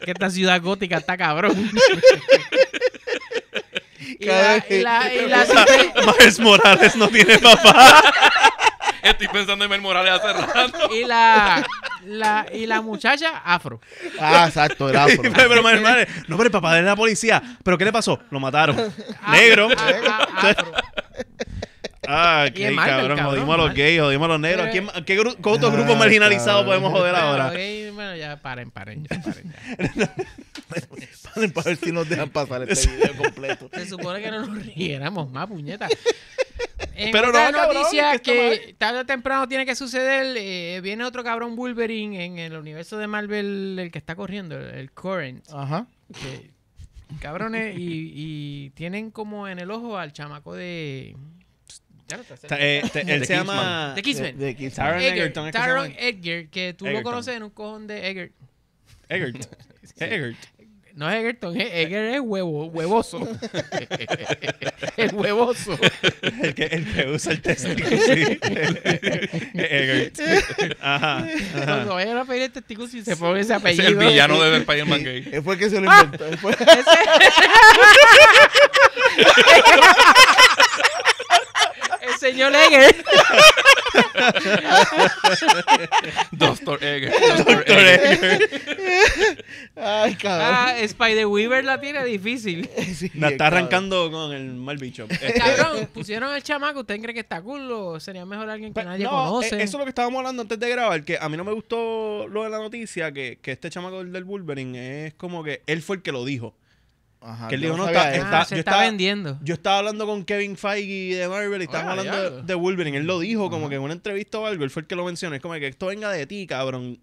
que esta ciudad gótica está cabrón. y la, y la, Morales no tiene papá. Estoy pensando en el Morales hace rato. Y la, y la muchacha afro. Ah, exacto, el afro. pero, no, pero el papá de la policía. ¿Pero qué le pasó? Lo mataron. Ah, Negro. Ah, ah, ah qué cabrón, jodimos a los gays, jodimos a los negros. ¿Qué gru grupo marginalizado podemos joder ahora? bueno, ya paren, paren, paren. para ver si nos dejan pasar este video completo. Se supone que no nos riéramos más, puñeta. Pero no, no, noticia cabrón, que, que tarde o temprano tiene que suceder, eh, viene otro cabrón Wolverine en el universo de Marvel, el que está corriendo, el, el Current. Ajá. cabrones, y, y tienen como en el ojo al chamaco de... Ya eh, te, él se llama. The Kingsman. De, de Taron Egerton. Taron Edgar, que tú Egerton. lo conoces en un cojón de Egert. Eggert. Eggert no es Egerton, es, Eger es huevo, huevoso. el huevoso. El que, el que usa el testigo, Sí. Egerton. Ajá. No Cuando vayan a pedir el testículo, si se pone ese apellido. Es el villano de spider ¿Es Fue que se lo ah. inventó. señor Egger. Doctor Egger. Doctor Egger. Ay, cabrón. Ah, Spider Weaver la tiene difícil. está arrancando con el mal bicho. Cabrón, pusieron el chamaco. ¿Usted cree que está culo? sería mejor alguien que nadie conoce? Eh, eso es lo que estábamos hablando antes de grabar, que a mí no me gustó lo de la noticia, que, que este chamaco del Wolverine es como que él fue el que lo dijo. Ajá, que no, está, ah, yo estaba, vendiendo. Yo estaba hablando con Kevin Feige de Marvel y oh, estaban hablando de, Wolverine. Él lo dijo como que en una entrevista o algo, él fue el que lo mencionó. Es como que esto venga de ti, cabrón.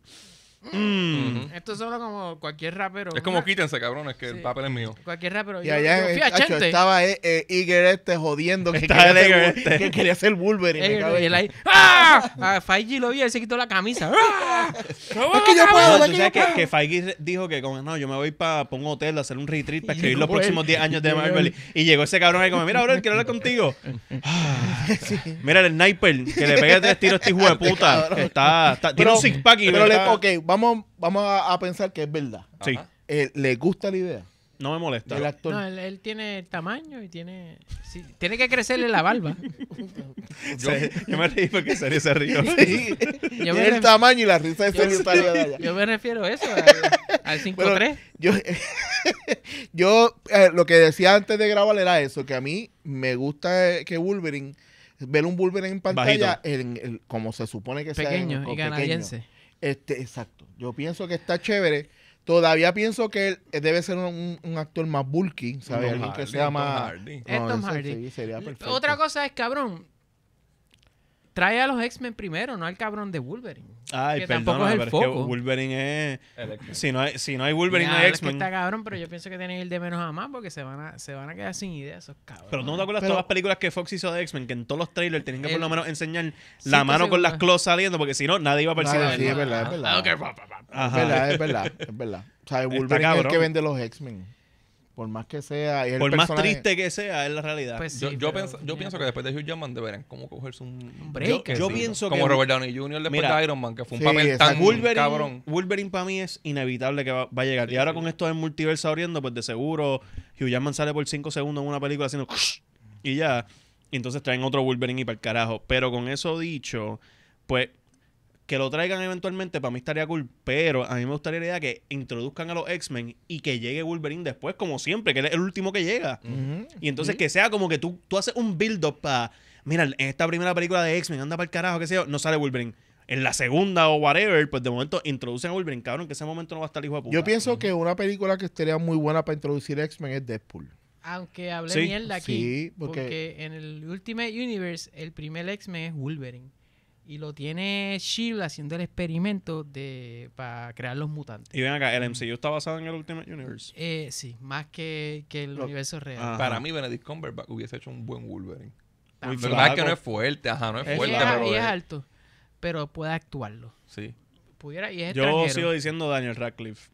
Mm. Esto es solo como cualquier rapero. Es como quítense cabrón es que el papel es mío. Cualquier rapero. Y allá yo eh, estaba eh, eh, Iger este jodiendo que, quería, ser, este. que quería ser Wolverine. y él ahí, ¡ah! lo vio y se quitó la camisa. ¡Ah! es que yo puedo. tú sabes que, que dijo que, como, no, yo me voy para un hotel a hacer un retreat para escribir los próximos 10 años de Marvel. Y llegó ese cabrón ahí como, mira, bro, quiero hablar contigo. Ah, mira el sniper que le pega tres tiros a este hijo de puta. Está, tiene un six pack y pero le, vamos, vamos a, pensar que es verdad. Sí. Eh, ¿Le gusta la idea? No me molesta. El actor. No, él, tiene el tamaño y tiene. tiene que crecerle la barba. Yo, me reí porque sería se Sí. el tamaño y la risa de Yo me refiero a eso, al, 5-3. Yo, yo eh, lo que decía antes de grabar era eso, que a mí me gusta que Wolverine, ver un Wolverine en pantalla, en, como se supone que sea pequeño y canadiense. Este, exacto. Yo pienso que está chévere. Todavía pienso que eh, debe ser un, actor más bulky, ¿sabes? Alguien que sea más. Esto Tom Hardy. Sería perfecto Otra cosa es, cabrón, trae a los X-Men primero, no al cabrón de Wolverine. Ay, que es el pero foco. es que Wolverine es. Si no, hay, si no hay Wolverine, no hay X-Men. está cabrón, pero yo pienso que tienen que ir de menos a más porque se van a, se van a quedar sin ideas esos cabrones. Pero no te acuerdas todas las películas que Fox hizo de X-Men, que en todos los trailers tenían que por lo menos enseñar la mano con las claws saliendo, porque si no, nadie iba a percibir. sí, es verdad, es verdad. Ah, es verdad, es verdad. Es verdad. O sea, Wolverine es el que vende los X-Men. Por más que sea. Y por más triste que sea, es la realidad. Pues yo, yo pienso que después de Hugh Jackman deberían como cogerse un, break. como Robert Downey Jr. después de Iron Man, que fue un papel tan Wolverine, cabrón. Wolverine para mí es inevitable que va, a llegar. y ahora con esto del multiverso abriendo, pues de seguro Hugh Jackman sale por 5 segundos en una película haciendo. Y ya. Y entonces traen otro Wolverine y para el carajo. Pero con eso dicho, pues que lo traigan eventualmente, para mí estaría cool. Pero a mí me gustaría la idea que introduzcan a los X-Men y que llegue Wolverine después, como siempre, que es el último que llega. Y entonces que sea como que tú, tú haces un build-up para. Mira, en esta primera película de X-Men, anda para el carajo, que sea no sale Wolverine. En la segunda o whatever, pues de momento introducen a Wolverine, cabrón, que ese momento no va a estar hijo de puta. Yo pienso que una película que estaría muy buena para introducir X-Men es Deadpool. Aunque hable mierda aquí. Sí, porque en el Ultimate Universe, el primer X-Men es Wolverine. Y lo tiene Shield haciendo el experimento de para crear los mutantes. Y ven acá, ¿el MCU mm. está basado en el Ultimate Universe? Eh, sí, más que, que el universo real. Para mí, Benedict Cumberbatch hubiese hecho un buen Wolverine. Muy verdad que no es fuerte, ajá, no es, fuerte. Pero es alto, pero puede actuarlo. Sí. Pudiera, y es Yo sigo diciendo Daniel Radcliffe.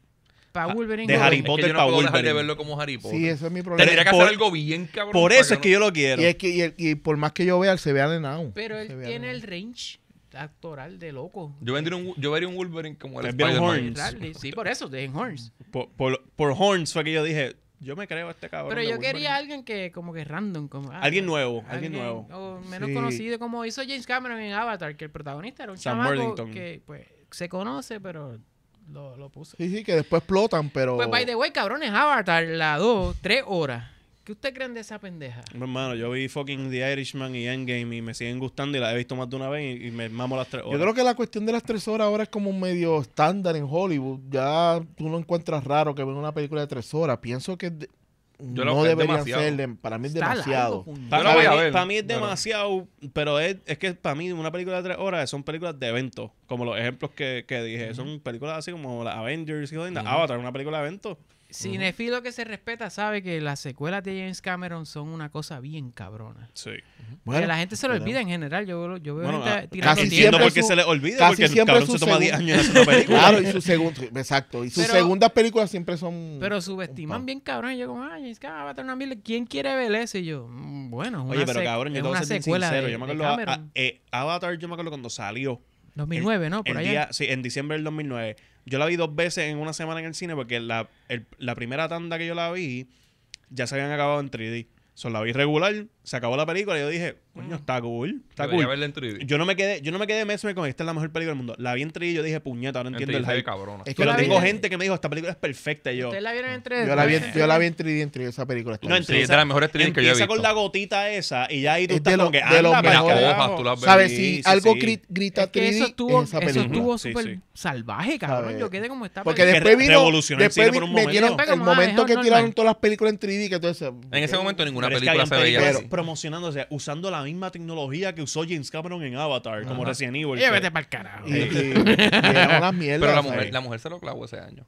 Para ah, Wolverine. De Harry Potter es que yo no puedo dejar de verlo como Harry Potter. Sí, ese es mi problema. Tendría que hacer algo bien cabrón. Por eso es que yo lo quiero. Y, es que, y, por más que yo vea, se vea de nada. Pero él tiene el range actoral de loco. Yo, vendría un, eh, yo vería un Wolverine como el Spider-Man. Sí, por eso, de Horns. Por, por, Horns fue que yo dije, yo me creo a este cabrón. Pero yo quería alguien que, como que random. Como, ah, alguien nuevo, alguien, nuevo. O menos conocido, como hizo James Cameron en Avatar, que el protagonista era un Sam que pues, se conoce, pero lo, lo puso. Sí, sí, que después explotan, pero... Pues, by the way, cabrones, Avatar, la 2, 3 horas. ¿Qué usted creen de esa pendeja? Hermano, yo vi fucking The Irishman y Endgame y me siguen gustando y la he visto más de una vez y, me mamo las tres horas. Yo creo que la cuestión de las tres horas ahora es como medio estándar en Hollywood. Ya tú no encuentras raro que ven una película de tres horas. Pienso que no deberían ser. para mí es demasiado. para, mí, es demasiado, pero, es, es, que para mí una película de tres horas son películas de eventos. Como los ejemplos que, dije. Son películas así como las Avengers y uh Avatar, una película de eventos. Cinefilo que se respeta sabe que las secuelas de James Cameron son una cosa bien cabrona. Sí. Bueno, que la gente se lo olvida en general. Yo, yo veo bueno, gente ah, tirando casi siempre porque se le olvida casi porque siempre se toma 10 años en película. Claro, y exacto, y sus segundas películas siempre son Pero subestiman bien cabrón, y yo como, ah, James Cameron Avatar, a una mil, ¿quién quiere ver eso?" Y yo, mm, "Bueno, Oye, pero cabrón, yo tengo que yo me acuerdo ah, eh, Avatar yo me acuerdo cuando salió 2009, ¿no? Por allá. sí, en diciembre del 2009 yo la vi dos veces en una semana en el cine porque la, la primera tanda que yo la vi ya se habían acabado en 3D. son la vi regular, se acabó la película y yo dije, Coño, mm. está cool. Está cool. Yo no me quedé, yo no me quedé con esta es la mejor película del mundo. La vi en 3D y yo dije, puñeta, ahora entiendo el hype. Es que Pero tengo gente que me dijo, esta película es perfecta yo. la vieron en 3D? Yo la vi, en- yo la vi en 3D, en 3D, esa película. está No, en 3D. es la mejor que yo he Empieza con la gotita esa y ya ahí tú Es estás de, lo- como de mejores. ¿Sabes? Si algo grita que 3 estuvo, es eso estuvo Sí, salvaje, cabrón. Yo quedé como está. Porque después vino. el después momento. el momento que tiraron todas las películas en 3D, que todo En ese eh, momento ninguna película se veía así. promocionándose, usando la misma tecnología que usó James Cameron en Avatar, Ajá. como recién Evil. Llévete para el carajo. Y, y, y las mierdas, Pero la mujer, la mujer, se lo clavó ese año.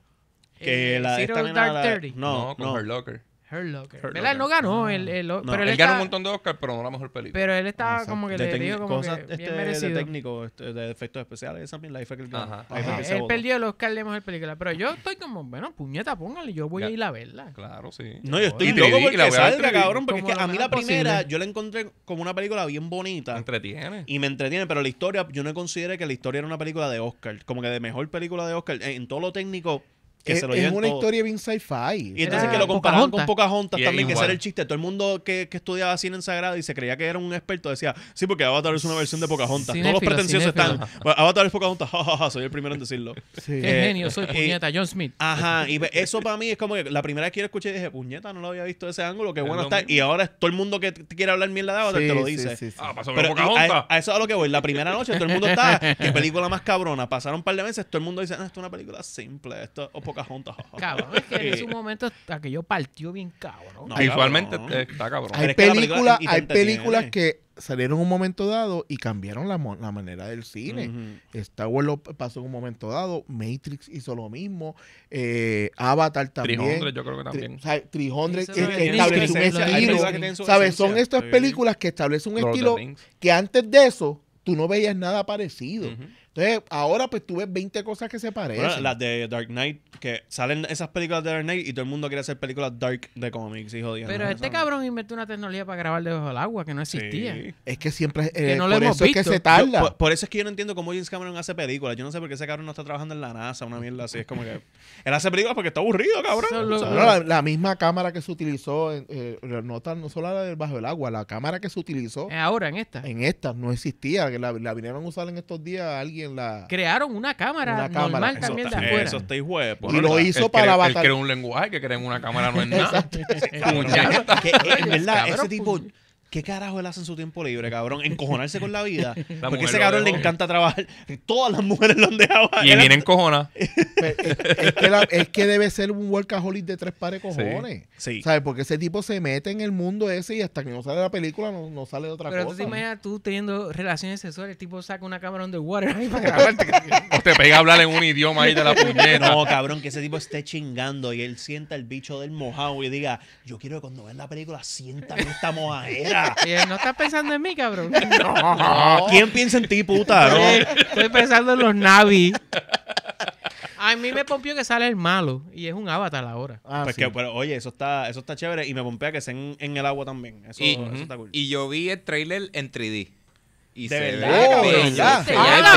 Que eh, la, Zero esta Dark nena, no, no, con no. Her Locker. ¿Verdad? no ganó. el ah. Él, pero él, ganó un montón de Oscar, pero no la mejor película. Pero él estaba como que de le digo como cosas, que este, bien merecido. De técnico, este, de efectos especiales, esa misma. que él perdió el Oscar de mejor película. Pero yo estoy como, bueno, puñeta, póngale. Yo voy a ir a verla. Claro, sí. No, yo estoy loco porque la salga, cabrón. Porque es que a mí la primera, yo la encontré como una película bien bonita. Entretiene. Y me entretiene, pero la historia, yo no consideré que la historia era una película de Oscar. Como que de mejor película de Oscar. En todo lo técnico que eh, es, se una historia bien sci-fi. Y entonces que lo comparaban con Pocahontas también, que ese era el chiste. Todo el mundo que, que, estudiaba cine en Sagrado y se creía que era un experto decía, sí, porque Avatar es una versión de Pocahontas. Todos los pretenciosos están, Avatar es Pocahontas, soy el primero en decirlo. Sí. Eh, genio, soy eh, puñeta, John Smith. Ajá, y eso para mí es como que la primera vez que yo escuché dije, puñeta, no lo había visto de ese ángulo, qué bueno está. Y ahora todo el mundo que quiere hablar mierda de Avatar te lo dice. ah, a, eso es a lo que voy. La primera noche todo el mundo está, qué película más cabrona. Pasaron un par de meses, todo el mundo dice, ah, esto es una película simple, esto Pocahontas. Cabrón, es que en su momento aquello partió bien cabrón. No, Visualmente ah, eh, está cabrón. Hay, películas, hay películas que salieron en un momento dado y cambiaron la, la manera del cine. Uh Star Wars pasó en un momento dado, Matrix hizo lo mismo, eh, Avatar también. 300 yo creo que también. Trijondre estableció un estilo. ¿Sabes? Son estas películas que establecen un estilo que antes de eso tú no veías nada parecido. Entonces, ahora pues tú ves 20 cosas que se parecen. las de Dark Knight, que salen esas películas de Dark Knight y todo el mundo quiere hacer películas dark de comics hijo de Pero este cabrón inventó una tecnología para grabar debajo del agua que no existía. Es que siempre. Eh, no por eso es que se tarda. por, eso es que yo no entiendo cómo James Cameron hace películas. Yo no sé por qué ese cabrón no está trabajando en la NASA, una mierda así. Es como que. Él hace películas porque está aburrido, cabrón. Solo, la, misma cámara que se utilizó, eh, no, solo la del bajo del agua, la cámara que se utilizó. Ahora, en esta. En esta, no existía. La, la vinieron a usar en estos días alguien Crearon una cámara normal también de afuera. Eso está hijo Y lo hizo para batalla. Él creó un lenguaje que creen una cámara, no es nada. Puñeta. que, eh, en verdad, ese tipo. ¿Qué carajo él hace en su tiempo libre, cabrón? Encojonarse con la vida. porque ese cabrón le encanta trabajar. Todas las mujeres lo han dejado. Y él viene encojona. Pues, es, que debe ser un workaholic de tres pares cojones. Sí. ¿Sabes? Porque ese tipo se mete en el mundo ese y hasta que no sale la película no, sale de otra cosa. Pero tú te tú teniendo relaciones sexuales, el tipo saca una cámara underwater ahí o te pega a hablar en un idioma ahí de la puñera. No, cabrón, que ese tipo esté chingando y él sienta el bicho del mojado y diga, yo quiero que cuando vean la película que esta mojadera no estás pensando en mí, cabrón. No. ¿Quién piensa en ti, puta? Estoy pensando en los Navi. A mí me pompió que sale el malo y es un avatar ahora. Ah, pues pero, oye, eso está, eso está chévere y me pompea que estén en, el agua también. Eso, y, está cool. Y yo vi el trailer en 3D. Y de se verdad, ve cabrón,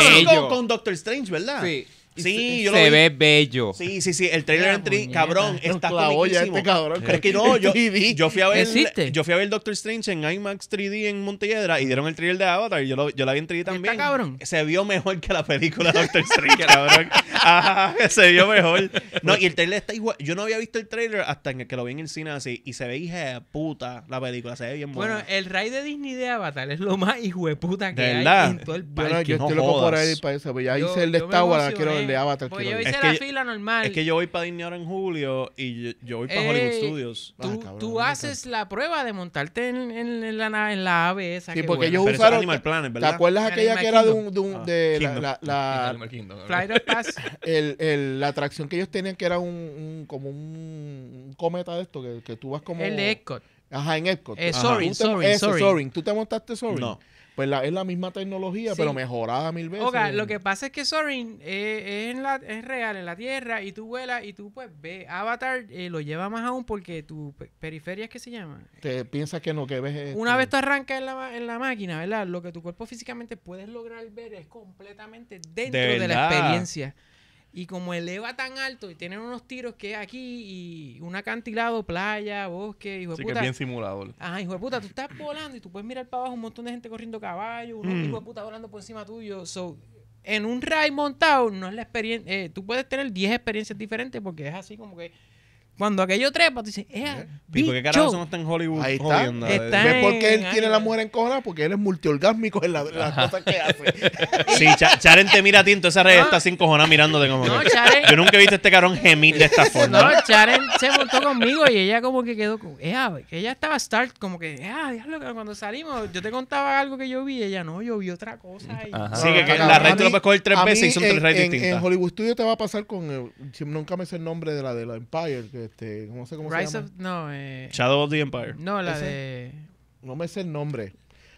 ah, con, Doctor Strange, ¿verdad? Sí. Sí, yo se ve bello. Sí, sí, sí. El trailer entry, cabrón, está este comiquísimo. Este cabrón, es que no, yo, yo, fui a ver, yo fui a ver Doctor Strange en IMAX 3D en Montelledra y dieron el trailer de Avatar y yo, lo, yo la vi en 3D también. ¿Está cabrón? Se vio mejor que la película Doctor Strange, cabrón. Ajá, se vio mejor. No, y el trailer está igual. Yo no había visto el trailer hasta en que lo vi en el cine así y se ve hija puta la película, se ve bien buena. Bueno, el rey de Disney de Avatar es lo más hijo de puta que hay en todo el parque. Yo, no, por para eso, pues ya hice el de Star quiero pues yo hice es la que, fila normal. Es que yo voy para Disney ahora en julio y yo, voy para eh, Hollywood Studios. Tú, ah, haces la prueba de montarte en, en, la, en la, ave esa. Sí, que porque ellos usaron. Animal Planet, ¿verdad? ¿Te acuerdas aquella que era de un. De, un, ah, de la, la, Pass. la atracción que ellos tenían que era un, un como un, cometa de esto, que, que tú vas como. El de Epcot. Ajá, en Epcot. Eh, Sorry Soaring, Tú te montaste Soaring. No. Pues la, es la misma tecnología, pero mejorada mil veces. Oiga, lo que pasa es que Sorin eh, es, en la, es real en la Tierra y tú vuelas y tú pues ves Avatar, eh, lo lleva más aún porque tu periferia es que se llama. Te piensas que no, que ves... Una vez tú arrancas en la, en la, máquina, ¿verdad? Lo que tu cuerpo físicamente puedes lograr ver es completamente dentro de la experiencia. Y como eleva tan alto y tienen unos tiros que aquí y un acantilado, playa, bosque, hijo de puta. que es bien simulador. Ajá, hijo de puta, tú estás volando y tú puedes mirar para abajo un montón de gente corriendo caballo, un mm. hijo de puta volando por encima tuyo. So, en un ride montado no es la experiencia. Eh, tú puedes tener 10 experiencias diferentes porque es así como que cuando aquello trepa, tú dices, ¡eh! por qué carajo no está en Hollywood? Ahí está. Jodiendo, eh. ¿Ves por qué él tiene la mujer en encojonada? Porque él es multiorgásmico en la, las cosas que hace. sí, Charen te mira a ti, entonces red está sin encojonada mirándote como no, Yo nunca he visto a este carón gemir de esta forma. No, Charen se montó conmigo y ella como que quedó... Con... Ella, ella estaba start como que, ¡ah, Cuando salimos, yo te contaba algo que yo vi y ella, no, yo vi otra cosa. así Sí, que, la red te lo puedes coger tres veces y son tres redes distintas. En Hollywood Studio te va a pasar con... nunca me sé el nombre de la de la Empire, que este, no sé cómo Rise Of, no, eh, Shadow of the Empire. No, la de... No me sé el nombre.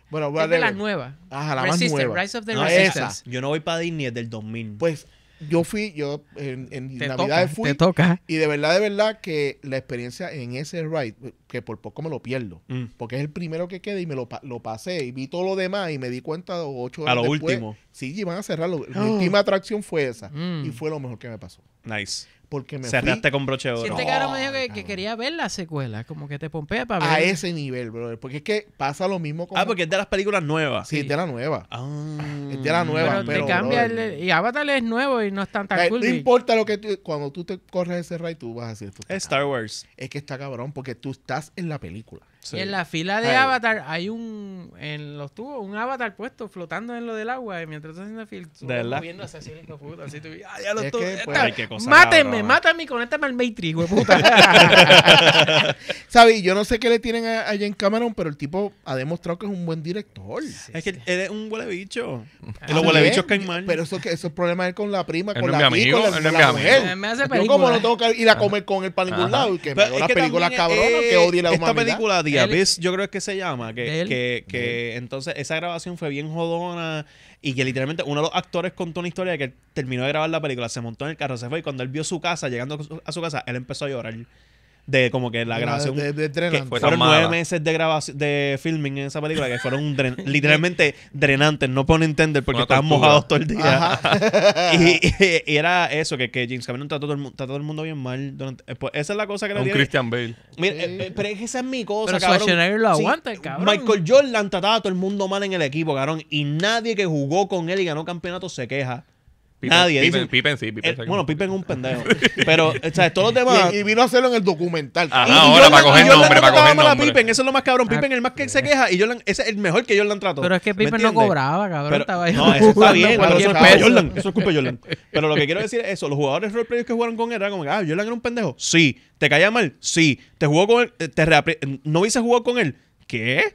Bueno, es de la nueva. Ajá, la más nueva. Rise of the no, ah, Resistance. Yo no voy para Disney es del 2000. Pues yo fui, yo en, Navidad fui. Te toca. Y de verdad, de verdad que la experiencia en ese ride, que por poco me lo pierdo, mm. porque es el primero que quedé y me lo, pasé y vi todo lo demás y me di cuenta ocho A lo último. Sí, van a cerrarlo. la última atracción fue esa mm. y fue lo mejor que me pasó. Nice porque me Cerraste con broche de oro. Si este me dijo que, quería ver la secuela, como que te pompea para ver. A ese nivel, brother. Porque es que pasa lo mismo con. Ah, porque es de las películas nuevas. Sí, es de la nueva. Ah. Es de la nueva. Pero, cambia y Avatar es nuevo y no es tan tan No importa lo que cuando tú te corres ese ray, tú vas a hacer esto. Es Star Wars. Es que está cabrón porque tú estás en la película. Y En la fila de Avatar hay un. En los tubos, un Avatar puesto flotando en lo del agua. Y eh, mientras estás haciendo filtro De Viendo asesinos, puta. Así tú. ya ah, pues, y conéctame al Matrix, güey, ¿Sabes? Yo no sé qué le tienen a, en Cameron, pero el tipo ha demostrado que es un buen director. es que eres es un huele bicho. Ah. los huele bichos eh, caen mal. Pero eso, que, eso es problema él con la prima, con la amiga con la, él no Me hace película. Yo como no tengo que ir a comer con él para ningún lado. Y que me pues, una película cabrona que odie la humanidad yo creo que se llama, que, que, entonces esa grabación fue bien jodona y que literalmente uno de los actores contó una historia que terminó de grabar la película, se montó en el carro, se fue y cuando él vio su casa, llegando a su casa, él empezó a llorar de como que la grabación. que fueron nueve meses de grabación de filming en esa película que fueron literalmente drenantes, no puedo entender porque estaban mojados todo el día. Y, era eso, que, que James Cameron trató todo, el, todo el mundo bien mal. Durante, eh, pues, esa es la cosa que le Un Christian Bale. Mire, eh, eh, pero es que esa es mi cosa, pero lo aguanta, cabrón. Michael Jordan trataba a todo el mundo mal en el equipo, cabrón. Y nadie que jugó con él y ganó campeonato se queja. Nadie. Pippen, sí, Pipen eh, bueno, Pipen es un pendejo. pero, o sea, todos los demás. Y, vino a hacerlo en el documental. Ajá, ah, y, ahora Jordan, para coger y nombre, para coger nombre. Pippen, eso es lo más cabrón. Pipen es el más que se ah. queja y Jordan, ese es el mejor que han trató. Pero es que Pippen no cobraba, cabrón. estaba no, eso está bien. Pero eso es culpa de Jordan. Eso es culpa de Jordan. Pero lo que quiero decir es eso. Los jugadores roleplayers que jugaron con él eran como, ah, Jordan era un pendejo. Sí. ¿Te caía mal? Sí. ¿Te jugó con él? Eh, te ¿No hice jugado con él? ¿qué?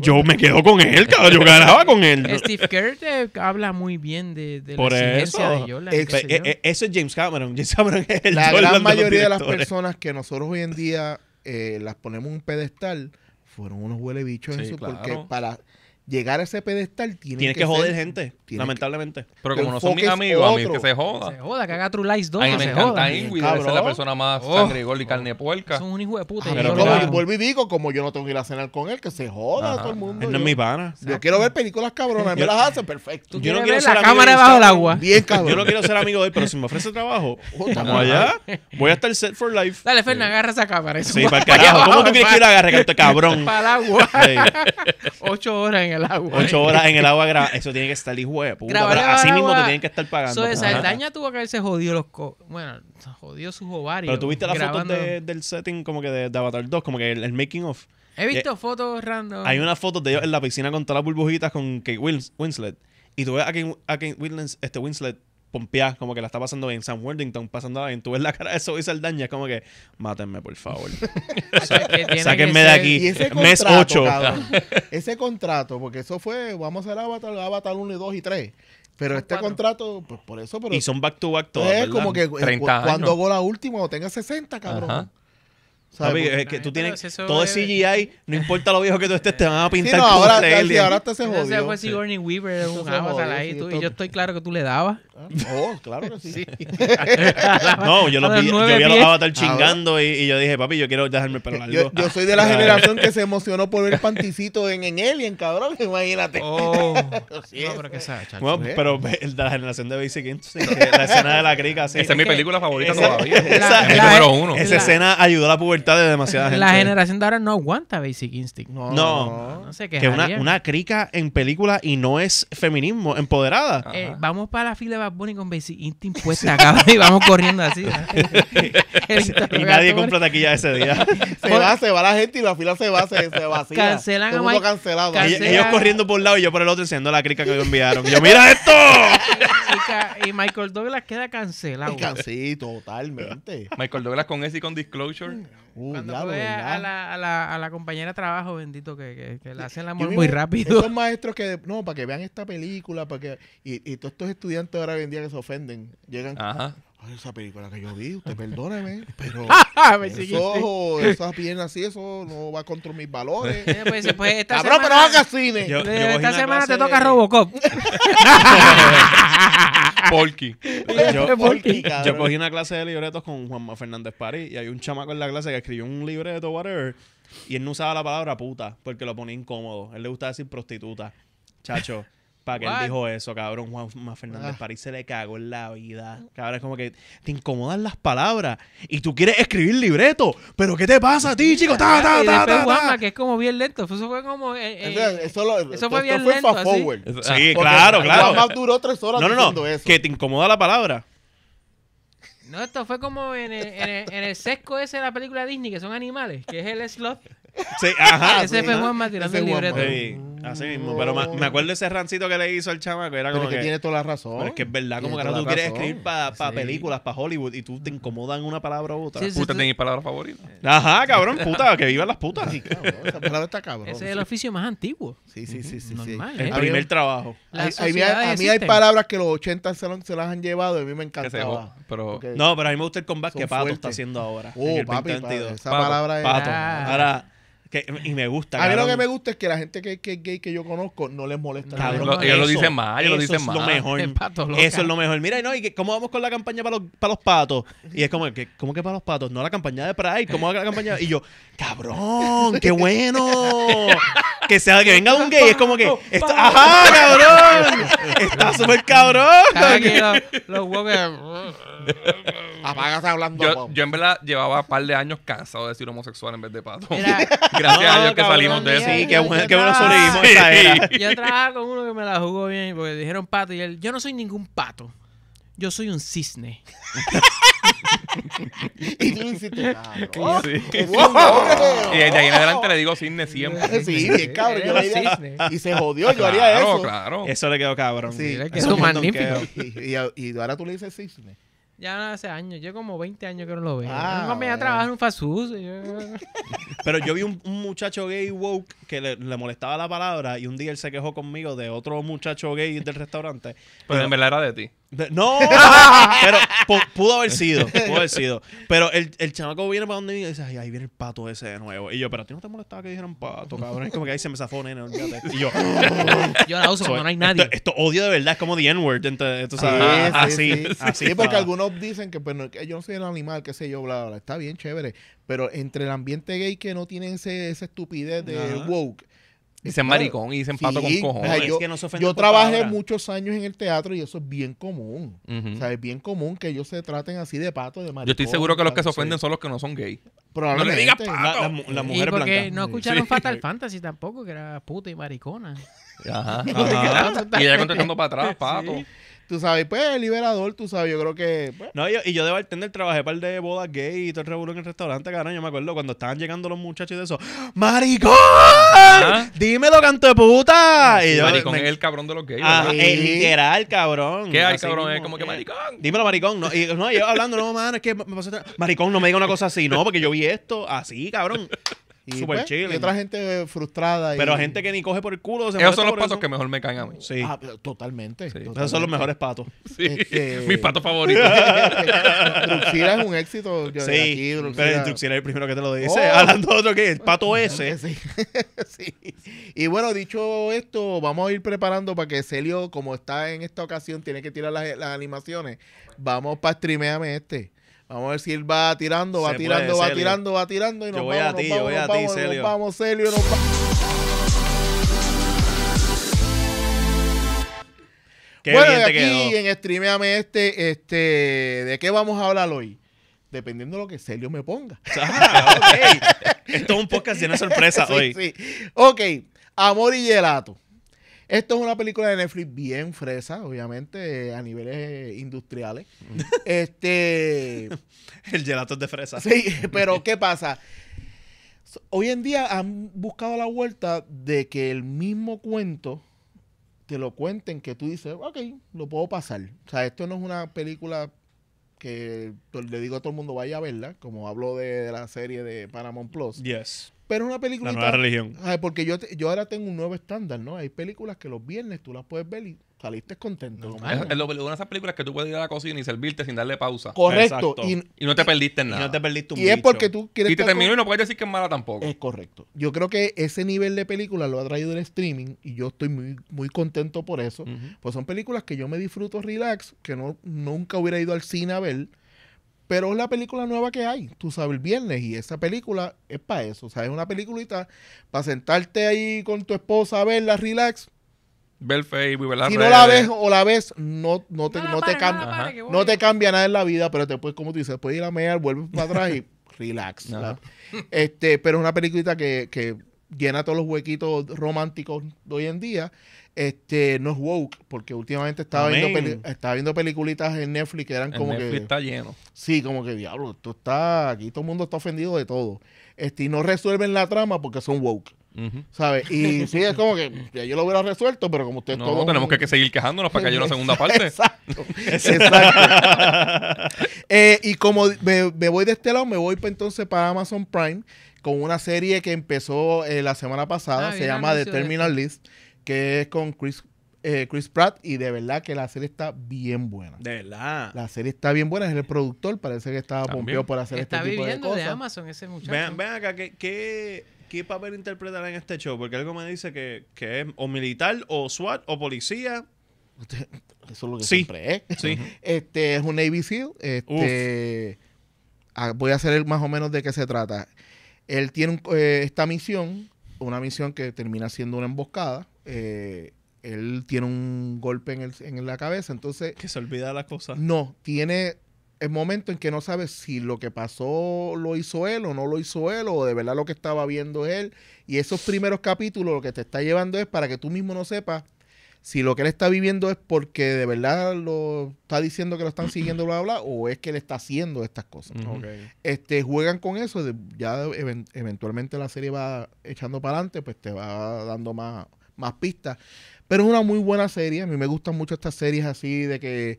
Yo me quedo con él, cabrón. Yo ganaba con él. Eh, Steve Kerr habla muy bien de, la experiencia de Yola. Eh, eh, eso es James Cameron. James Cameron La gran mayoría de las personas que nosotros hoy en día las ponemos en un pedestal fueron unos huele bichos en su- porque para llegar a ese pedestal tiene que, joder gente, lamentablemente. pero como no son mis amigos, a mí que se joda. Se joda, que haga True Lies 2. A mí me encanta Ingrid, es la persona más oh. sangre y carne de Son un hijo de puta. Pero como vuelvo y digo, como yo no tengo que ir a cenar con él, que se joda todo el mundo. Él no es mi pana. Yo quiero ver películas cabronas, me las hacen perfecto. Yo no quiero ser la cámara debajo del agua. Bien cabrón. Yo no quiero ser amigo de él, pero si me ofrece trabajo, vamos allá. Voy a estar set for life. Dale, Fernan, agarra esa cámara. Sí, para el carajo. ¿Cómo tú quieres que yo la agarre, este cabrón? Para el agua. Ocho horas en el agua. Ocho horas en el agua, eso tiene que estar hijo de puta. Pero así mismo te tienen que estar pagando. el daña tuvo que haberse jodido los... Co... Bueno, jodió sus ovarios. Pero tuviste las fotos del setting como que de, Avatar 2, como que el, making of. He visto fotos random. Hay una foto de ellos en la piscina con todas las burbujitas con Kate Winslet. Y tú ves a Kate, a este Winslet pompeada, como que la está pasando bien. Sam Worthington pasando bien. Tú ves la cara de Zoe Saldaña, es como que, mátenme, por favor. Sáquenme de aquí. Mes 8. ese contrato, porque eso fue, vamos a hacer Avatar, Avatar 1 y 2 y 3. Pero este contrato, pues por eso. Pero y son back to back todos. Es ¿verdad? como que eh, cuando hago la última o tenga 60, cabrón. Papi, pues, que tú tienes todo es CGI, no importa lo viejo que tú estés, te van a pintar sí, no, ahora, te ahora hasta se jodió. fue Sigourney Weaver, un ahí, y yo estoy claro que tú le dabas. oh, claro que sí. no, yo, lo vi, yo vi a los Avatar ah, chingando y, yo dije, papi, yo quiero dejarme el la. largo. Yo, soy de la generación que se emocionó por ver panticito en, en cabrón, imagínate. Oh, sí, pero que sea, pero de la generación de Basic la escena de la crica, sí. Esa es mi película favorita todavía. Esa, número uno. Esa escena ayudó a la pubertad está de demasiada gente. La generación de ahora no aguanta Basic Instinct. No. No, sé qué. Que una, una crica en película y no es feminismo, empoderada. Eh, vamos para la fila de Bad Bunny con Basic Instinct puesta acá y vamos corriendo así. y nadie compra taquilla ese día. se va, se va la gente y la fila se va, se, se vacía. Cancelan a Ellos corriendo por un lado y yo por el otro enseñando la crica que me enviaron. Y yo, ¡mira esto! y Michael Douglas queda cancelado. Sí, totalmente. Michael Douglas con ese y con Disclosure. Uh, a, la, a, la, a, la, compañera de trabajo, bendito, que, que, le hacen el amor muy rápido. Estos maestros que, no, para que vean esta película, para que... Y, y todos estos estudiantes ahora hoy en día que se ofenden, llegan... Ajá. Esa película que yo vi, usted perdóneme, pero ojos, esas piernas así, eso no va contra mis valores. pues, Cabrón, pero haga cine. esta semana te toca Robocop. Porky. Yo, cogí una clase de libretos con Juanma Fernández París y hay un chamaco en la clase que escribió un libreto, whatever, y él no usaba la palabra puta porque lo ponía incómodo. Él le gusta decir prostituta. Chacho que él dijo eso, cabrón. Juan Fernández ah. París se le cagó en la vida. Cabrón, es como que te incomodan las palabras y tú quieres escribir libreto. ¿Pero qué te pasa a ti, chico? Ta, ta, ta, ta, que es como bien lento. Eso fue como. Eh, eh eso, eso, fue bien lento. forward. Sí, ah, claro, claro. más duró tres horas no, no, no, Que te incomoda la palabra. No, esto fue como en el, en en el sesco ese de la película Disney, que son animales, que es el slot. Sí, ajá. Ese fue Juanma tirando el libreto. así mismo. Pero me acuerdo ese rancito que le hizo al chamaco. Era como Pero que, tiene toda la razón. Pero es que es verdad, como que ahora tú quieres escribir para películas, para Hollywood, y tú te incomodan una palabra u otra. Sí, sí. Puta, tenés palabras favoritas. Ajá, cabrón, puta, que vivan las putas. Sí, cabrón, esa palabra está cabrón. Ese es el oficio más antiguo. Sí, sí, sí, sí. El ¿eh? primer trabajo. a mí hay palabras que los 80 se, las han llevado y a mí me encantó encantaba. No, pero a mí me gusta el combate que Pato está haciendo ahora. Oh, en papi, esa palabra es... Ahora, y me gusta. A mí lo que me gusta es que la gente que, que es gay que yo conozco no les molesta. Cabrón, ellos lo dicen más ellos lo dicen es Lo mejor. Eso es lo mejor. Mira, y no, y cómo vamos con la campaña para los, para los patos. Y es como que, ¿cómo que para los patos? No la campaña de Pride, ¿cómo la campaña? Y yo, cabrón, qué bueno. que sea que venga un gay, es como que, ajá, cabrón. Está súper cabrón. los huevos Apagas hablando. Yo, en verdad llevaba un par de años cansado de decir homosexual en vez de pato. Gracias a Dios que salimos de eso. Sí, qué bueno que sobrevivimos esa era. Yo trabajaba con uno que me la jugó bien porque dijeron pato y él, yo no soy ningún pato. Yo soy un cisne. y tú Y de ahí en adelante le digo cisne siempre. Sí, cabrón. Yo Y se jodió, yo haría eso. Claro, claro. Eso le quedó cabrón. Sí, es magnífico. Y, y ahora tú le dices cisne. Ya hace años, yo como 20 años que no lo veo. Ah, no me voy a en un Pero yo vi un, muchacho gay woke que le, molestaba la palabra y un día él se quejó conmigo de otro muchacho gay del restaurante. Pues Pero en verdad era de ti. No, pero pudo haber sido, pudo haber sido. Pero el, el chamaco viene para donde y dice, ay, ahí viene el pato ese de nuevo. Y yo, pero a ti no te molestaba que dijeran pato, cabrón. Es como que ahí se me zafó, Y yo, yo la uso cuando no hay nadie. Esto, odio de verdad, es como the N-word, así, así. Sí, porque algunos dicen pues, que yo no soy el animal, qué sé yo, bla, bla, bla. Está bien, chévere. Pero entre el ambiente gay que no tiene ese, esa estupidez de woke Dicen maricón y dicen pato con cojones. yo, trabajé muchos años en el teatro y eso es bien común. O sea, es bien común que ellos se traten así de pato, de maricón. Yo estoy seguro que los que se ofenden son los que no son gay. Probablemente. No le digas pato. La, mujer porque no escucharon Fatal Fantasy tampoco, que era puta y maricona. Ajá. ajá. y ella contestando para atrás, pato. Tú sabes, pues, liberador, tú sabes, yo creo que... Pues. No, y yo, y yo de bartender trabajé para el de bodas gay y todo el revuelo en el restaurante, cabrón. Yo me acuerdo cuando estaban llegando los muchachos y de eso. ¡Maricón! ¡Dímelo, canto de puta! Ah, y maricón es el cabrón de los gays. Ah, el literal, cabrón. ¿Qué hay, cabrón? es como que maricón. Dímelo, maricón. No, y, no yo hablando, no, mano, es que me pasó... Maricón, no me diga una cosa así, no, porque yo vi esto así, cabrón. Y, Super pues, Y otra gente frustrada. Pero gente que ni coge por el culo. Esos son los patos que mejor me caen a mí. Sí. Ah, totalmente, Esos son los mejores patos. Este, Mis patos favoritos. Truxila es un éxito. Yo sí. Aquí, Pero Truxila es el primero que te lo dice. Oh. Hablando de otro que el pato ese. sí. Y bueno, dicho esto, vamos a ir preparando para que Celio, como está en esta ocasión, tiene que tirar las, las animaciones. Vamos para streamearme este. Vamos a ver si él va tirando, va tirando, va tirando, va tirando y nos yo voy vamos, a ti, yo vamos, voy a ti, vamos, Celio. Nos vamos, vamos. bueno, bien aquí en Streameame este, este, ¿de qué vamos a hablar hoy? Dependiendo de lo que Celio me ponga. Ah, Esto es un podcast lleno de sorpresa hoy. Sí. Ok, amor y gelato. Esto es una película de Netflix bien fresa, obviamente, eh, a niveles eh, industriales. este. El gelato es de fresa. Sí, pero ¿qué pasa? Hoy en día han buscado la vuelta de que el mismo cuento te lo cuenten que tú dices, ok, lo puedo pasar. O sea, esto no es una película que pues, le digo a todo el mundo vaya a verla, como hablo de, la serie de Paramount Plus. Yes. Pero es una película. La religión. porque yo, yo ahora tengo un nuevo estándar, ¿no? Hay películas que los viernes tú las puedes ver y saliste contento. es, una de esas películas que tú puedes ir a la cocina y servirte sin darle pausa. Correcto. Y, no te perdiste nada. Y no te perdiste un Y es porque tú quieres. Y te terminó y no puedes decir que es mala tampoco. Es correcto. Yo creo que ese nivel de película lo ha traído el streaming y yo estoy muy, muy contento por eso. Pues son películas que yo me disfruto relax, que no, nunca hubiera ido al cine a ver pero es la película nueva que hay, tú sabes, el viernes. Y esa película es para eso. O sea, es una peliculita para sentarte ahí con tu esposa a verla, relax. Ver Facebook, ver Si no la ves o la ves, no, no, te, cambia, nada en la vida. Pero después, como tú dices, puedes ir a mear, vuelves para atrás y relax. Este, pero es una peliculita que, que llena todos los huequitos románticos de hoy en día. Este, no es woke, porque últimamente estaba viendo, viendo peliculitas en Netflix que eran como que. está lleno. Sí, como que diablo, está. Aquí todo el mundo está ofendido de todo. Este, y no resuelven la trama porque son woke. ¿Sabes? Y sí, es como que yo lo hubiera resuelto, pero como ustedes no, tenemos que seguir quejándonos para que haya una segunda parte. Exacto. Exacto. Eh, y como me, voy de este lado, me voy entonces para Amazon Prime con una serie que empezó eh, la semana pasada, ah, se llama The Terminal List que es con Chris, eh, Chris Pratt y de verdad que la serie está bien buena. De verdad. La serie está bien buena, es el productor, parece que estaba pompeado por hacer este tipo de cosas. Está viviendo de Amazon ese muchacho. Vean, acá, ¿qué, papel interpretará en este show? Porque algo me dice que, es o militar, o SWAT, o policía. Eso es lo que siempre es. Este es un Navy SEAL. Este, ah, voy a hacer más o menos de qué se trata. Él tiene eh, esta misión, una misión que termina siendo una emboscada eh, él tiene un golpe en, el, la cabeza, entonces... Que se olvida las cosas. No, tiene el momento en que no sabes si lo que pasó lo hizo él o no lo hizo él o de verdad lo que estaba viendo él. Y esos primeros capítulos lo que te está llevando es para que tú mismo no sepas si lo que él está viviendo es porque de verdad lo está diciendo que lo están siguiendo, bla, bla, o es que él está haciendo estas cosas. este, juegan con eso, ya eventualmente la serie va echando para adelante, pues te va dando más más pistas. Pero es una muy buena serie. A mí me gustan mucho estas series así de que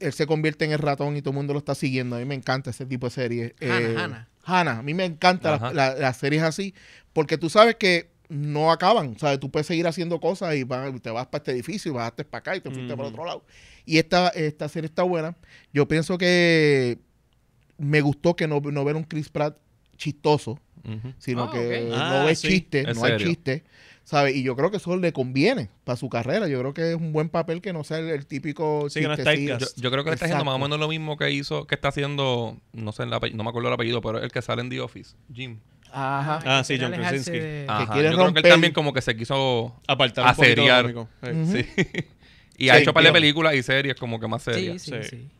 él se convierte en el ratón y todo el mundo lo está siguiendo. A mí me encanta ese tipo de series. Eh, Hannah, Hannah. A mí me encantan las series así porque tú sabes que no acaban. sea, Tú puedes seguir haciendo cosas y te vas para este edificio y bajaste para acá y te fuiste para otro lado. Y esta, esta serie está buena. Yo pienso que me gustó que no, no un Chris Pratt chistoso, sino ah, que no ah, chiste, no hay chiste. Y yo creo que eso le conviene para su carrera. Yo creo que es un buen papel que no sea el, típico. Sí, yo, creo que está haciendo más o menos lo mismo que hizo, que está haciendo, no sé, no me acuerdo el apellido, pero el que sale en The Office, Jim. Ajá. Ah, sí, John Krasinski. Ajá. yo creo que él también como que se quiso apartar un Y ha hecho un par de películas y series como que más serias.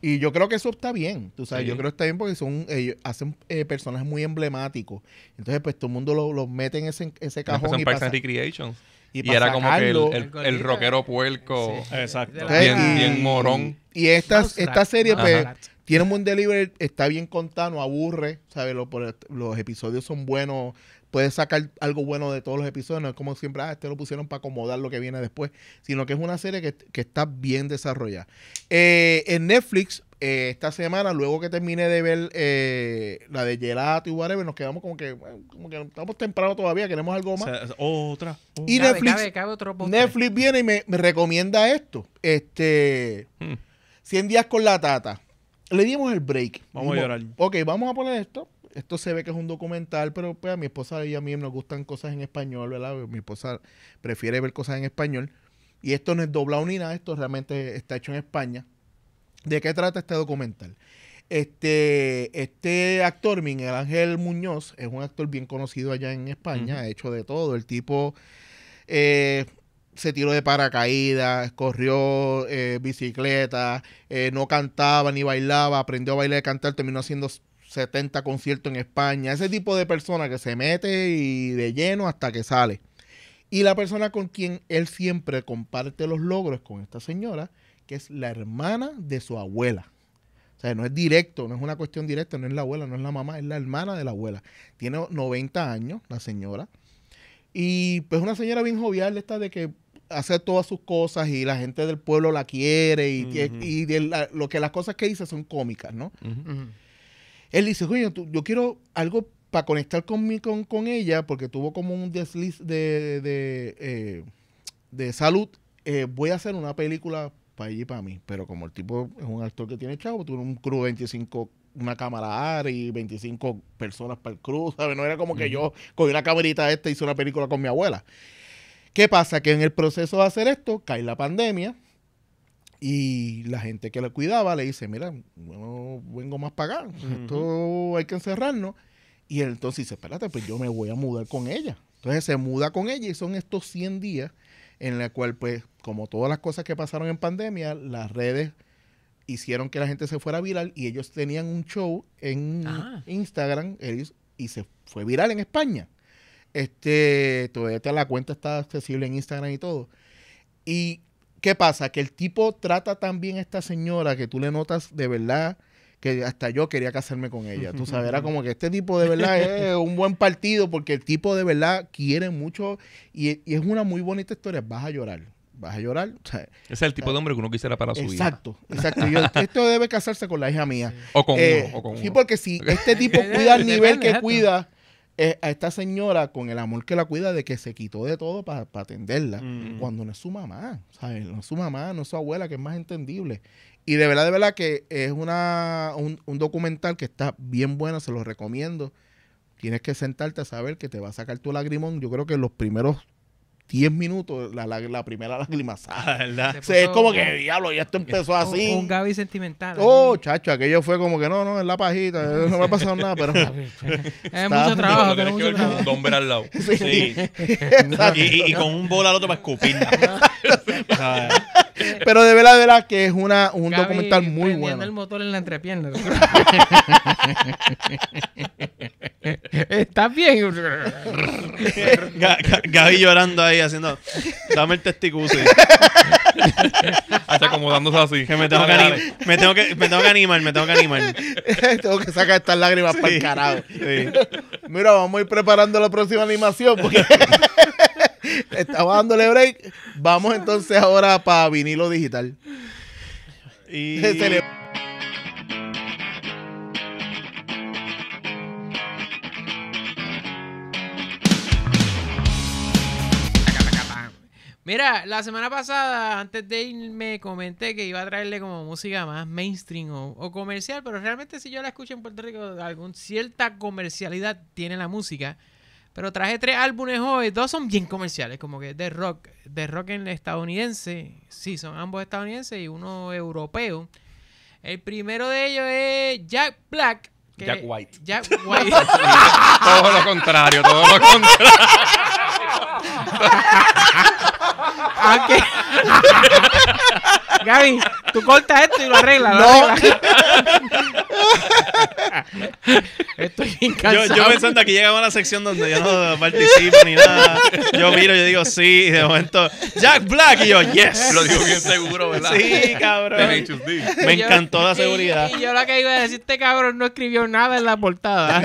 Y yo creo que eso está bien. Tú sabes, yo creo que está bien porque son hacen eh, personajes muy emblemáticos. Entonces, pues todo el mundo los lo mete en ese, ese cajón. Y, Recreation. Y, era como que el, el, rockero puerco. Exacto. Bien, bien, morón. Y esta, esta serie, pues, tiene un buen delivery, está bien contado, no aburre, ¿sabes? Los, los episodios son buenos, puedes sacar algo bueno de todos los episodios. No es como siempre, ah, este lo pusieron para acomodar lo que viene después, sino que es una serie que, está bien desarrollada. Eh, en Netflix, eh, esta semana, luego que terminé de ver eh, la de Gelato y whatever, nos quedamos como que, estamos temprano todavía, queremos algo más. otra. Y Netflix, viene y me, recomienda esto. Este, 100 hmm. días con la tata. Le dimos el break. Vamos a llorar. Ok, vamos a poner esto esto se ve que es un documental, pero pues, a mi esposa y a mí nos gustan cosas en español, ¿verdad? Mi esposa prefiere ver cosas en español. Y esto no es doblado ni nada, esto realmente está hecho en España. ¿De qué trata este documental? Este, este actor, Miguel Ángel Muñoz, es un actor bien conocido allá en España, ha hecho de todo. El tipo eh, se tiró de paracaídas, corrió eh, bicicleta, eh, no cantaba ni bailaba, aprendió a bailar y cantar, terminó haciendo 70 conciertos en España, ese tipo de persona que se mete y de lleno hasta que sale. Y la persona con quien él siempre comparte los logros con esta señora, que es la hermana de su abuela. O sea, no es directo, no es una cuestión directa, no es la abuela, no es la mamá, es la hermana de la abuela. Tiene 90 años, la señora. Y pues una señora bien jovial esta de que hace todas sus cosas y la gente del pueblo la quiere y, lo que las cosas que dice son cómicas, ¿no? Él dice, oye, yo quiero algo para conectar con, con, ella, porque tuvo como un desliz de, de, eh, salud. Eh, voy a hacer una película para ella y para mí. Pero como el tipo es un actor que tiene chavo, tuvo un crew 25 una cámara y 25 personas para el cruz, ¿sabes? No era como que yo cogí una camerita esta y hice una película con mi abuela. ¿Qué pasa? Que en el proceso de hacer esto cae la pandemia y la gente que la cuidaba le dice, mira, no vengo más para acá, esto hay que encerrarnos. Y él entonces dice, espérate, pues yo me voy a mudar con ella. Entonces se muda con ella y son estos 100 días en la cual, pues, como todas las cosas que pasaron en pandemia, las redes hicieron que la gente se fuera viral y ellos tenían un show en ah. Instagram y se fue viral en España. Este, todavía la cuenta está accesible en Instagram y todo. Y ¿Qué pasa? Que el tipo trata tan bien a esta señora que tú le notas de verdad que hasta yo quería casarme con ella. Tú sabes, era como que este tipo de verdad es un buen partido porque el tipo de verdad quiere mucho y, es una muy bonita historia. Vas a llorar. Vas a llorar. Ese es el tipo de hombre que uno quisiera para su exacto, hija. Exacto, exacto. Esto debe casarse con la hija mía. O con eh, uno, o con Sí, porque si este tipo cuida al nivel que cuida eh, a esta señora con el amor que la cuida de que se quitó de todo para atenderla, mm. cuando no es su mamá, No es su mamá, no es su abuela, que es más entendible. Y de verdad, de verdad que es una, un, documental que está bien bueno, se lo recomiendo. Tienes que sentarte a saber que te va a sacar tu lagrimón. Yo creo que los primeros 10 minutos la, la, la primera lágrima ah, es como que, diablo, ya esto empezó así. Un, Gaby sentimental. Oh, chacho, aquello fue como que no, no, es la pajita, eh, no me ha pasado nada, pero... es mucho trabajo. Tienes que ver con un hombre al lado. Sí. y, y, con un bol al otro para escupir. pero de verdad, de verdad que es una, un documental muy bueno. el motor en la entrepierna. Está bien. Gaby llorando ahí haciendo, dame el testicuse. Hasta acomodándose así. me tengo, que animar, me, tengo que, animar, me tengo que animar. tengo que sacar estas lágrimas para el carajo. Mira, vamos a ir preparando la próxima animación Estaba dándole break. Vamos entonces ahora para vinilo digital. Y... Mira, la semana pasada, antes de irme, comenté que iba a traerle como música más mainstream o, o, comercial, pero realmente si yo la escucho en Puerto Rico, algún, cierta comercialidad tiene la música. Pero traje tres álbumes hoy, dos son bien comerciales, como que de rock, de rock en estadounidense, sí, son ambos estadounidenses y uno europeo. El primero de ellos es Jack Black. Jack White. Jack White. todo lo contrario, todo lo contrario. Gaby, tú cortas esto y lo arreglas. No. Lo arreglas. Estoy incansable. Yo, yo, pensando que a la sección donde yo no participo ni nada. Yo miro, yo digo sí, y de momento, Jack Black, y yo, yes. Lo digo bien seguro, ¿verdad? Sí, cabrón. Me encantó la seguridad. Y, yo lo que iba a decirte este cabrón no escribió nada en la portada.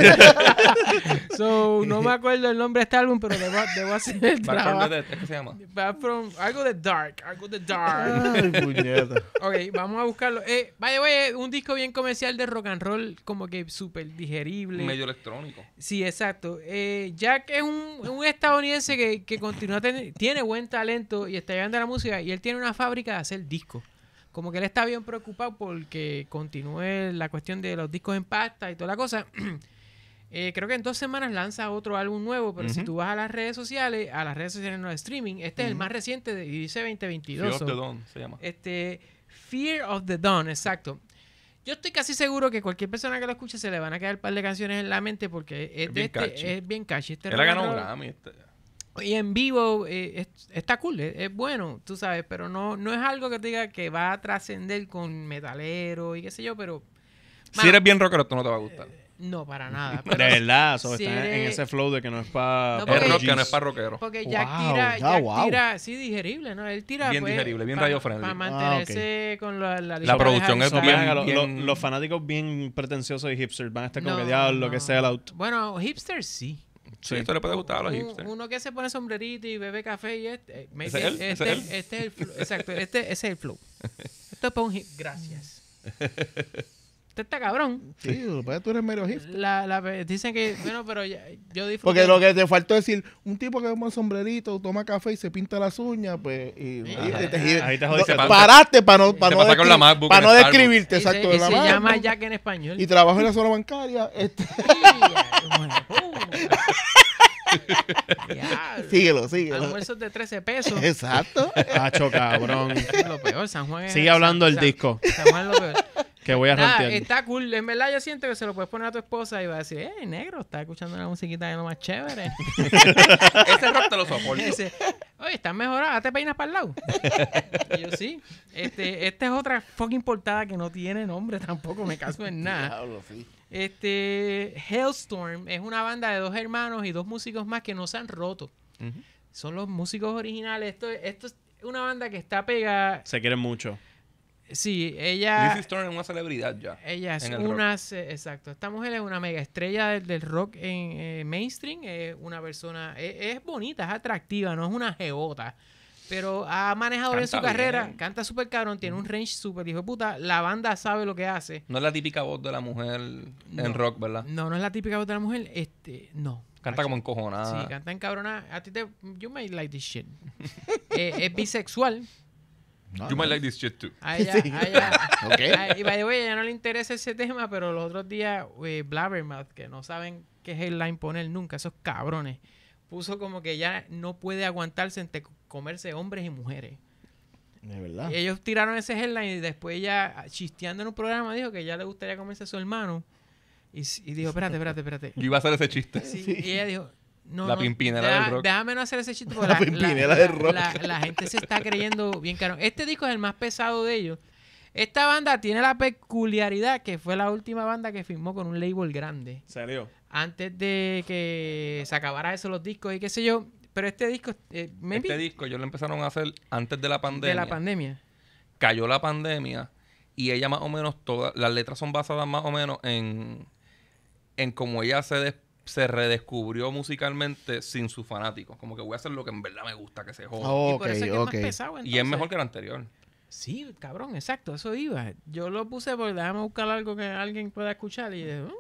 so, no me acuerdo el nombre de este álbum, pero debo, debo hacer ¿Qué se llama? from, algo de Dark, algo de Dark. Ay, ok, vamos a buscarlo. Eh, vaya, vaya, un disco bien comercial de rock and roll, como que súper digerible. Medio electrónico. Sí, exacto. Eh, Jack es un, estadounidense que, continúa tiene buen talento y está llegando a la música y él tiene una fábrica de hacer discos. Como que él está bien preocupado porque continúe la cuestión de los discos en pasta y toda la cosa. Eh, creo que en dos semanas lanza otro álbum nuevo, pero si tú vas a las redes sociales, a las redes sociales no de streaming, este es el más reciente de, y dice 2022. Fear of the Dawn se llama. Este, Fear of the Dawn, exacto. Yo estoy casi seguro que cualquier persona que lo escuche se le van a quedar un par de canciones en la mente porque es, bien, este, Es bien caché Este Él este. Y en vivo eh, está cool, es, bueno, tú sabes, pero no, no es algo que diga que va a trascender con metalero y qué sé yo, pero... si eres bien rockero, esto no te va a gustar. Eh, no, para nada. de verdad, está en ese flow de que no es para no, porque, no es para rockero. Porque Jack tira, ya, wow. tira, sí, digerible, ¿no? Él tira bien pues, digerible, bien radio friendly. Para ah, mantenerse con la, la, la producción es bien, los, fanáticos bien pretenciosos de hipsters van a estar como no, que que sea el auto. Bueno, hipsters sí. Sí, esto le puede gustar a los hipsters. Uno que se pone sombrerito y bebe café y este. ¿Es Este, ¿Es este, es el flow. Exacto, este, es el flow. Esto es para un hip. Gracias. usted está cabrón. Sí, tú eres mero la, Dicen que, bueno, pero yo disfruto. Porque lo que te faltó decir, un tipo que toma sombrerito, toma café y se pinta las uñas, pues. Y, Ahí te jodiste. paraste para no, para no, para no describirte, y exacto. Se, y se llama Jack en español. Y trabaja en la zona bancaria. Este. Ya, síguelo, síguelo. Almuerzos de 13 pesos. Exacto. Hacho, cabrón. Lo peor, San Juan. Sigue hablando el disco. San Juan es lo peor que voy a romper Está cool. En verdad yo siento que se lo puedes poner a tu esposa y va a decir, eh, negro, está escuchando una musiquita de lo más chévere. Ese rap te lo soporto. Oye, estás mejorada, te peinas para el lado. y yo sí. Este, esta es otra fucking portada que no tiene nombre tampoco, me caso en nada. Este, Hailstorm es una banda de dos hermanos y dos músicos más que no se han roto. Son los músicos originales. Esto, esto es una banda que está pegada. Se quieren mucho Sí, ella. Lizzie Stone es una celebridad ya. Ella es una. Exacto. Esta mujer es una mega estrella del, rock en eh, mainstream. Es una persona. E, es, bonita, es atractiva, no es una geota. Pero ha manejado bien su carrera, canta súper cabrón, tiene un range súper dijo puta. La banda sabe lo que hace. No es la típica voz de la mujer en rock, ¿verdad? No, no es la típica voz de la mujer. Este, no. Canta como encojonada. Sí, canta en encabronada. A ti te. You may like this shit. Eh, es bisexual you might like this shit too. Ah, ya, sí. ah, ya. okay. Ah, y by the way, ya no le interesa ese tema, pero los otros días, eh, Blabbermouth, que no saben qué headline poner nunca, esos cabrones, puso como que ya no puede aguantarse entre comerse hombres y mujeres. Es verdad. Y ellos tiraron ese headline y después ella, chisteando en un programa, dijo que ya le gustaría comerse a su hermano. Y, dijo, espérate, espérate, espérate. Y iba a hacer ese chiste. sí. Y ella dijo, la pimpinela del rock. Déjame no hacer ese chiste. la, pimpinela del rock. La, gente se está creyendo bien caro. Este disco es el más pesado de ellos. Esta banda tiene la peculiaridad que fue la última banda que firmó con un label grande. salió Antes de que se acabara eso los discos y qué sé yo. Pero este disco... Eh, este disco ellos lo empezaron a hacer antes de la pandemia. De la pandemia. Cayó la pandemia y ella más o menos todas... Las letras son basadas más o menos en... En cómo ella hace después se redescubrió musicalmente sin su fanático. Como que voy a hacer lo que en verdad me gusta, que se joda. Ah, y por eso es que es más pesado, Y es mejor que el anterior. Sí, cabrón, exacto, eso iba. Yo lo puse porque déjame buscar algo que alguien pueda escuchar y oh,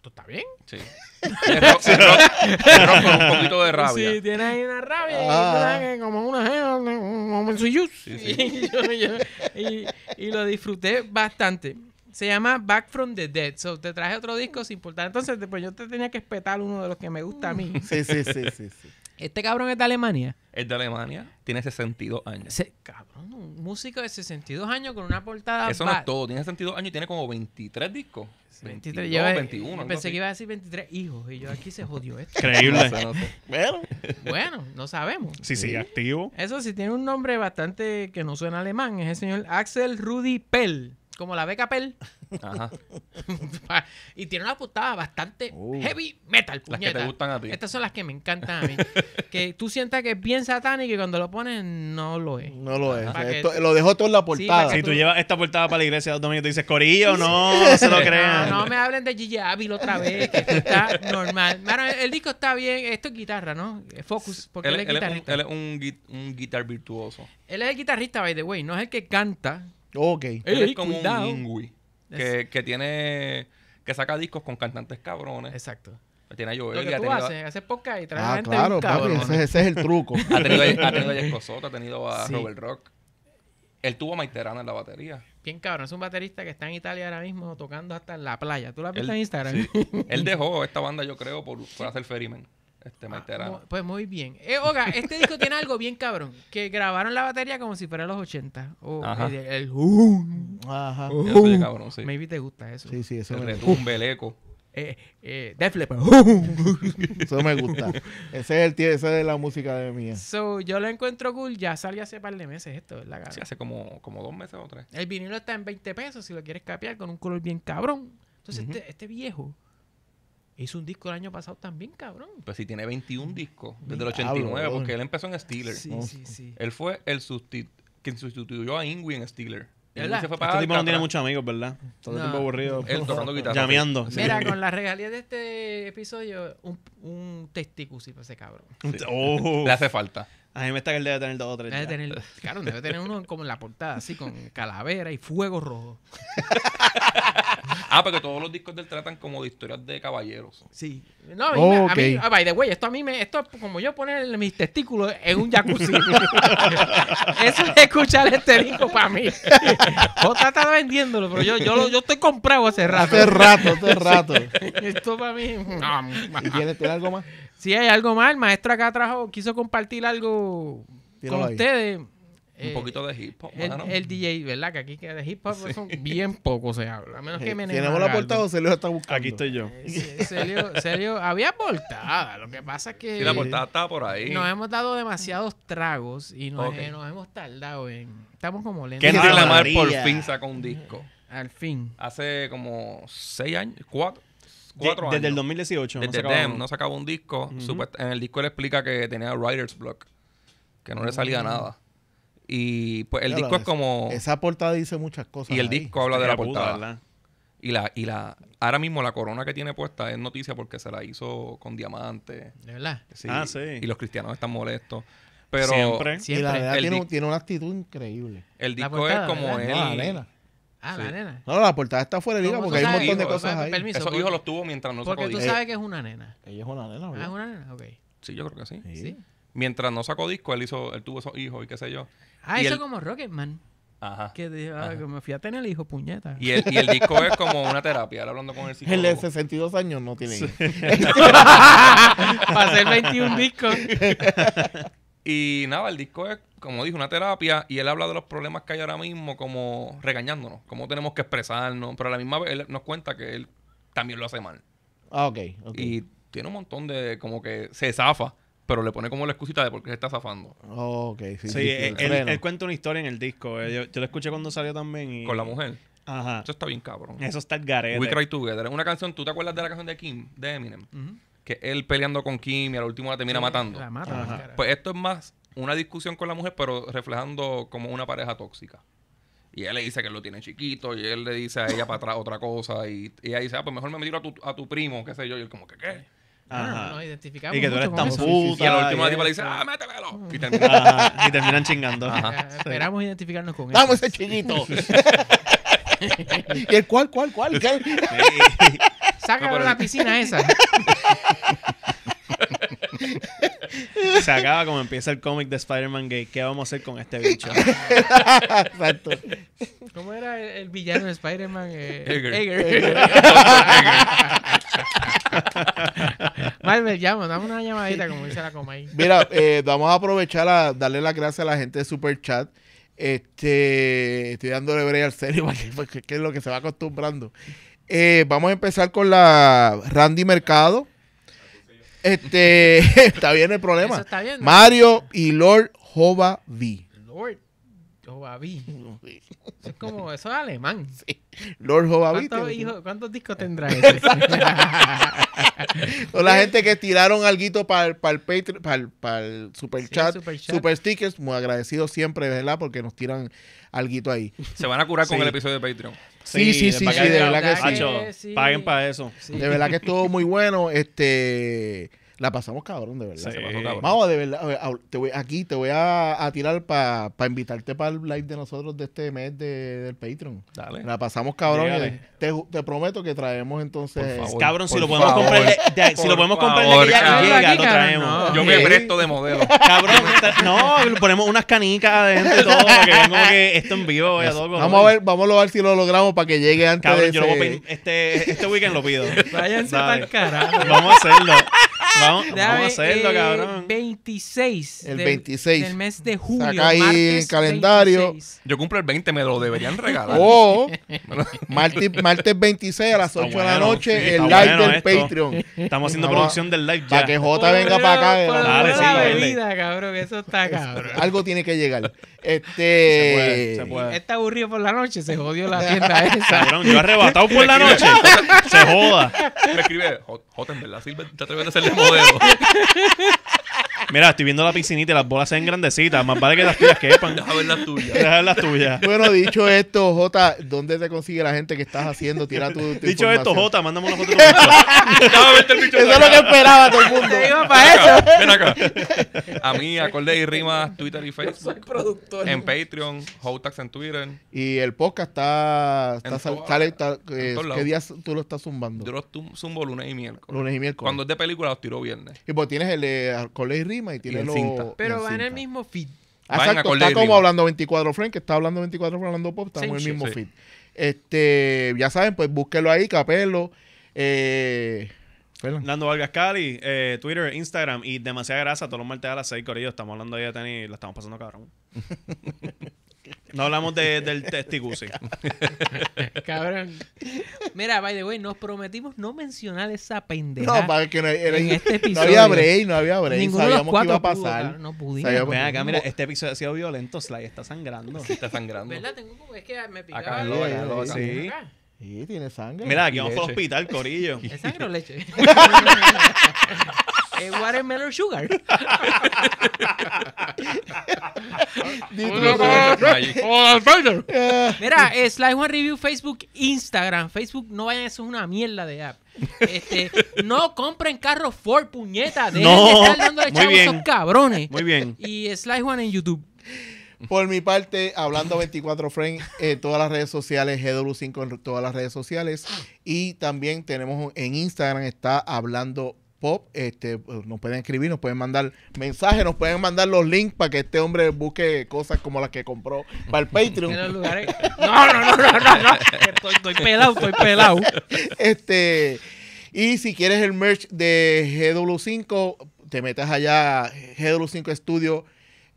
¿tú está bien? Sí. Pero con un poquito de rabia. Sí, tienes ahí una rabia y ah. como una... Como sí, sí. y, y lo disfruté bastante. Se llama Back from the Dead. So, te traje otro disco sin portada Entonces, pues yo te tenía que espetar uno de los que me gusta a mí. Sí, sí, sí, sí. Este cabrón es de Alemania. Es de Alemania. Tiene 62 años. ese cabrón, un músico de 62 años con una portada... Eso no es todo. Tiene 62 años y tiene como 23 discos. 23, 21. Pensé que iba a decir 23 hijos y yo aquí se jodió esto. Increíble. bueno. bueno, no sabemos. Sí, sí, activo. Eso sí, tiene un nombre bastante que no suena alemán. Es el señor Axel Rudy Pell como la beca Pell. Ajá. y tiene una portada bastante uh, heavy metal, Las que te gustan a ti. Estas son las que me encantan a mí. que tú sientas que es bien satánico y cuando lo pones no lo es. No lo es. lo dejo todo en la portada. si tú... llevas esta portada para la iglesia dos domingos, te dices, Corillo, no, no se lo crean. No, me hablen de Gigi Ávila otra vez, que está normal. el disco está bien. Esto es guitarra, ¿no? Focus, porque él, es guitarrista. Él es un, un guitar virtuoso. Él es el guitarrista, by the way. No es el que canta, Ok. Él es como un Ingui, que, que tiene que saca discos con cantantes cabrones. Exacto. Pues tiene a Lo que tú haces, haces podcast y traes ah, gente claro, ese, es el truco. ha tenido, a Jesco Soto, ha tenido a Robert Rock. Él tuvo a Maiterana en la batería. Bien cabrón, es un baterista que está en Italia ahora mismo tocando hasta en la playa. ¿Tú la visto en Instagram? Él dejó esta banda, yo creo, por, por hacer Ferryman este ah, pues muy bien. Eh, este disco tiene algo bien cabrón. Que grabaron la batería como si fuera los 80. O El, hum Ajá. es cabrón, sí. Maybe te gusta eso. Sí, sí, eso. El el Eh, eh Eso me gusta. Ese es el tío, esa es la música de mía. So, yo lo encuentro cool. Ya salió hace par de meses esto, ¿verdad, Sí, hace como, como dos meses o tres. El vinilo está en 20 pesos si lo quieres capear con un color bien cabrón. Entonces, este, este viejo Hizo un disco el año pasado también, cabrón. Pues sí, tiene 21 discos desde el 89, porque él empezó en Steeler. Sí, sí, sí. Él fue el quien sustituyó a Ingui en Steeler. Él Se fue este para este tipo no tiene muchos amigos, ¿verdad? Todo el tiempo aburrido. Él tocando guitarra. Llameando. Mira, con la regalía de este episodio, un, un testículo para pues, ese cabrón. Oh. Le hace falta. A mí me está que él debe tener dos o tres. claro, debe tener uno como en la portada, así, con calavera y fuego rojo. ah, porque todos los discos del tratan como de historias de caballeros. Sí. No, a mí, by the way, esto a mí me, esto es como yo poner mis testículos en un jacuzzi. Eso es escuchar este disco para mí. Jota está vendiéndolo, pero yo, yo, yo estoy comprado hace rato. Hace rato, hace rato. esto para mí. Mm. ¿Y quieres tienes algo más? Si hay algo mal, el maestro acá trajo, quiso compartir algo con ustedes. un eh, poquito de hip hop. El, el, DJ, ¿verdad? Que aquí que de hip hop son bien poco se habla. A menos que me ¿Tenemos la portada o Celio está buscando? Aquí estoy yo. Celio, eh, eh, había portada. Lo que pasa es que. la portada estaba por ahí. Nos hemos dado demasiados tragos y nos, hemos tardado en. Estamos como lentos. la madre por fin sacó un disco. Al fin. Hace como seis años, cuatro, desde el 2018. Desde no se no sacaba un disco. en el disco él explica que tenía writer's block, que no le salía mm. nada. Y pues el disco es como... Esa portada dice muchas cosas. Y el disco habla de la, portada. y la, y la, ahora mismo la corona que tiene puesta es noticia porque se la hizo con diamantes. verdad? Ah, y los cristianos están molestos. Pero siempre. la verdad tiene, una actitud increíble. El disco es como él. Ah, la nena. No, la portada está fuera de liga porque hay un montón de cosas ahí. Permiso, Esos hijos los tuvo mientras no sacó disco. Porque tú sabes que es una nena. Ella es una nena, ¿verdad? Ah, es una nena, ok. Sí, yo creo que sí. Mientras no sacó disco, él hizo, él tuvo esos hijos y qué sé yo. Ah, hizo eso como Rocketman. Ajá. Que dijo, ah, que me fui a tener el hijo, puñeta. Y el, disco es como una terapia, ahora hablando con el psicólogo. El de 62 años no tiene Para hacer 21 discos. y nada, el disco es como dijo, una terapia y él habla de los problemas que hay ahora mismo como regañándonos, como tenemos que expresarnos, pero a la misma vez él nos cuenta que él también lo hace mal. Ah, ok. Y tiene un montón de, como que se zafa, pero le pone como la excusita de por qué se está zafando. Ah, ok. Sí, él, cuenta una historia en el disco. Eh, yo, la escuché cuando salió también. Con la mujer. Ajá. Eso está bien cabrón. Eso está el garete. We Cry Together. Una canción, ¿tú te acuerdas de la canción de Kim, de Eminem? Que él peleando con Kim y a la último la termina matando. La mata. Pues esto es más una discusión con la mujer, pero reflejando como una pareja tóxica. Y él le dice que lo tiene chiquito, y él le dice a ella para atrás otra cosa, y, ella dice, ah, pues mejor me meto a tu, a tu primo, qué sé yo, y él como que, ¿qué? Ah, ajá. No, identificamos y que tú eres tan puta. Y la última le dice, ah, métemelo. Y, y terminan chingando. Esperamos identificarnos con él. vamos ese chiquito! ¿Y el cuál, cuál, cuál? cuál? Sí. Sácalo de la piscina esa. Se acaba como empieza el cómic de Spider-Man gay. ¿Qué vamos a hacer con este bicho? Exacto. ¿Cómo era el, villano de Spider-Man? Eh, Edgar. Mal, me llamo, dame una llamadita como dice la Comay. Mira, eh, vamos a aprovechar a darle las gracias a la gente de Super Chat. Este, estoy dándole breve al serio porque, es lo que se va acostumbrando. Eh, vamos a empezar con la Randy Mercado. Este, está bien el problema. Mario y Lord Jova Lord Jovaví. Eso es como, eso es alemán. Lord Jovaví. ¿Cuántos, discos tendrá ese? la gente que tiraron alguito para el Patreon, para el super, chat, super stickers, muy agradecidos siempre, ¿verdad? Porque nos tiran alguito ahí. Se van a curar con el episodio de Patreon. Sí, sí, sí, sí, de verdad que sí. Paguen para eso. De verdad que estuvo muy bueno. Este la pasamos cabrón, de verdad. Vamos, de verdad. te voy, aquí te voy a, a tirar para invitarte para el live de nosotros de este mes de, del Patreon. Dale. La pasamos cabrón. Te, te, prometo que traemos entonces. cabrón, si lo podemos comprar, si lo podemos comprar de llega, lo traemos. Yo me presto de modelo. Cabrón, no, ponemos unas canicas adentro y todo, que vengo que esto en vivo. vamos a ver, vamos a ver si lo logramos para que llegue antes. de yo este, este weekend lo pido. Váyanse para el carajo. Vamos a hacerlo. Vamos, a hacerlo, cabrón. 26. El 26. Del, mes de julio. Saca el calendario. 26. Yo cumplo el 20, me lo deberían regalar. O martes, martes 26 a las 8 de la noche, el live del Patreon. Estamos haciendo producción del live ya. Para que Jota venga para acá. dale, ah, bebida, eso está cabrón. Algo tiene que llegar. Este. puede, Está aburrido por la noche, se jodió la tienda esa. Cabrón, yo arrebatado por la noche. Se joda. Me escribe, Jota en verdad, Silva, te voy a hacerle el sou eu. Mira, estoy viendo la piscinita y las bolas en grandecitas. Más vale que las tuyas quepan. Deja ver las tuyas. Deja ver las tuyas. Bueno, dicho esto, Jota, ¿dónde te consigue la gente que estás haciendo? Tira tu, Dicho esto, Jota, mándame una foto de eso es lo que esperaba todo el mundo. ven acá. A mí, a y rimas, Twitter y Facebook. Soy productor. En Patreon, Hotax en Twitter. Y el podcast está... está, sale, eh, ¿Qué días tú lo estás zumbando? Yo lo zumbo lunes y miércoles. Lunes y miércoles. Cuando es de película, lo tiro viernes. Y pues tienes el de acorde y rimas y tiene Pero va en el mismo feed. Ah, exacto, está como hablando 24 frames, que está hablando 24 hablando pop, Estamos en el mismo fit feed. Este, ya saben, pues búsquelo ahí, capelo. Eh, Vargas Cali, eh, Twitter, Instagram y demasiada grasa todos los martes a las 6, Corillo. Estamos hablando ahí de tenis, la estamos pasando cabrón. No hablamos de, del testigusi. Cabrón. Mira, by the way, nos prometimos no mencionar esa pendeja. No, para que no, era, en este episodio. no había break, no había break. Sabíamos que iba a pasar. no pudimos. Sabíamos, acá, mira, este episodio ha sido violento. Sly está sangrando. Sí, está sangrando. ¿Verdad? Tengo como, es que me picaba. Sí. Sí, tiene sangre. Mira, aquí vamos al hospital, Corillo. ¿Es sangre o leche? es watermelon sugar. Mira, Slice One Review Facebook, Instagram. Facebook, no vayan, eso es una mierda de app. Este, no compren carros Ford, puñeta. no. de estar dándole a esos cabrones. Muy bien. Y Slice One en YouTube. Por mi parte, hablando 24 frames eh, todas las redes sociales, GW5 en todas las redes sociales. Y también tenemos en Instagram, está hablando pop. Este, pues, nos pueden escribir, nos pueden mandar mensajes, nos pueden mandar los links para que este hombre busque cosas como las que compró para el Patreon. No, no, no, no, no, no. Estoy, pelado, estoy pelado. Este, y si quieres el merch de GW5, te metes allá, GW5 Studio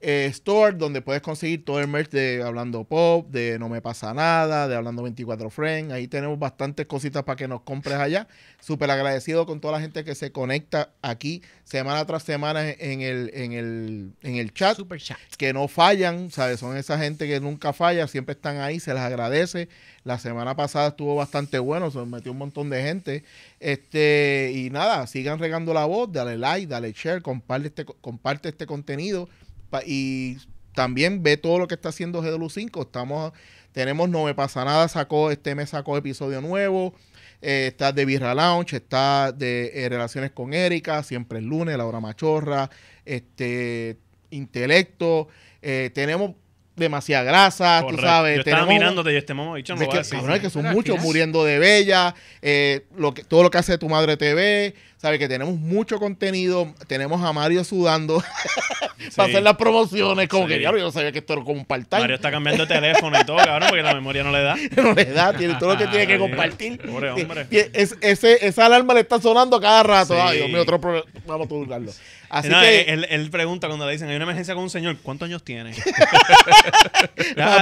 eh, store donde puedes conseguir todo el merch de Hablando Pop, de No Me Pasa Nada, de Hablando 24 Friends. Ahí tenemos bastantes cositas para que nos compres allá. Súper agradecido con toda la gente que se conecta aquí semana tras semana en el, en el, en el chat. Super chat. Que no fallan, ¿sabes? Son esa gente que nunca falla, siempre están ahí, se les agradece. La semana pasada estuvo bastante bueno, se metió un montón de gente. Este, y nada, sigan regando la voz, dale like, dale share, comparte este, comparte este contenido y también ve todo lo que está haciendo GDLU 5 Estamos, tenemos No Me Pasa Nada, sacó, este mes sacó episodio nuevo. Eh, está de Birra Lounge, está de eh, Relaciones con Erika, siempre el lunes, La Hora Machorra, este, Intelecto. Eh, tenemos demasiada grasa, tú sabes. Yo estaba mirándote y este momento dicho no va que, que son muchos muriendo de bella, eh, lo que, todo lo que hace tu madre TV, sabes que tenemos mucho contenido, tenemos a Mario sudando para hacer las promociones, como que yo sabía que esto era como un Mario está cambiando el teléfono y todo, cabrón, porque la memoria no le da. no le da, tiene todo lo que tiene que compartir. Pobre hombre. ese, esa alarma le está sonando cada rato. Ay, Dios mío, otro problema. Vamos a turgarlo él, pregunta cuando le dicen, hay una emergencia con un señor, ¿cuántos años tiene?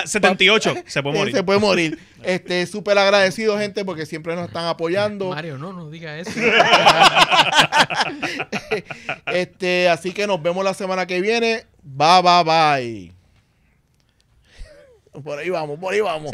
78, ah, se puede eh, morir. Se puede morir. Este, súper agradecido, gente, porque siempre nos están apoyando. Mario, no no diga eso. este, así que nos vemos la semana que viene. Bye, bye, bye. Por ahí vamos, por ahí vamos.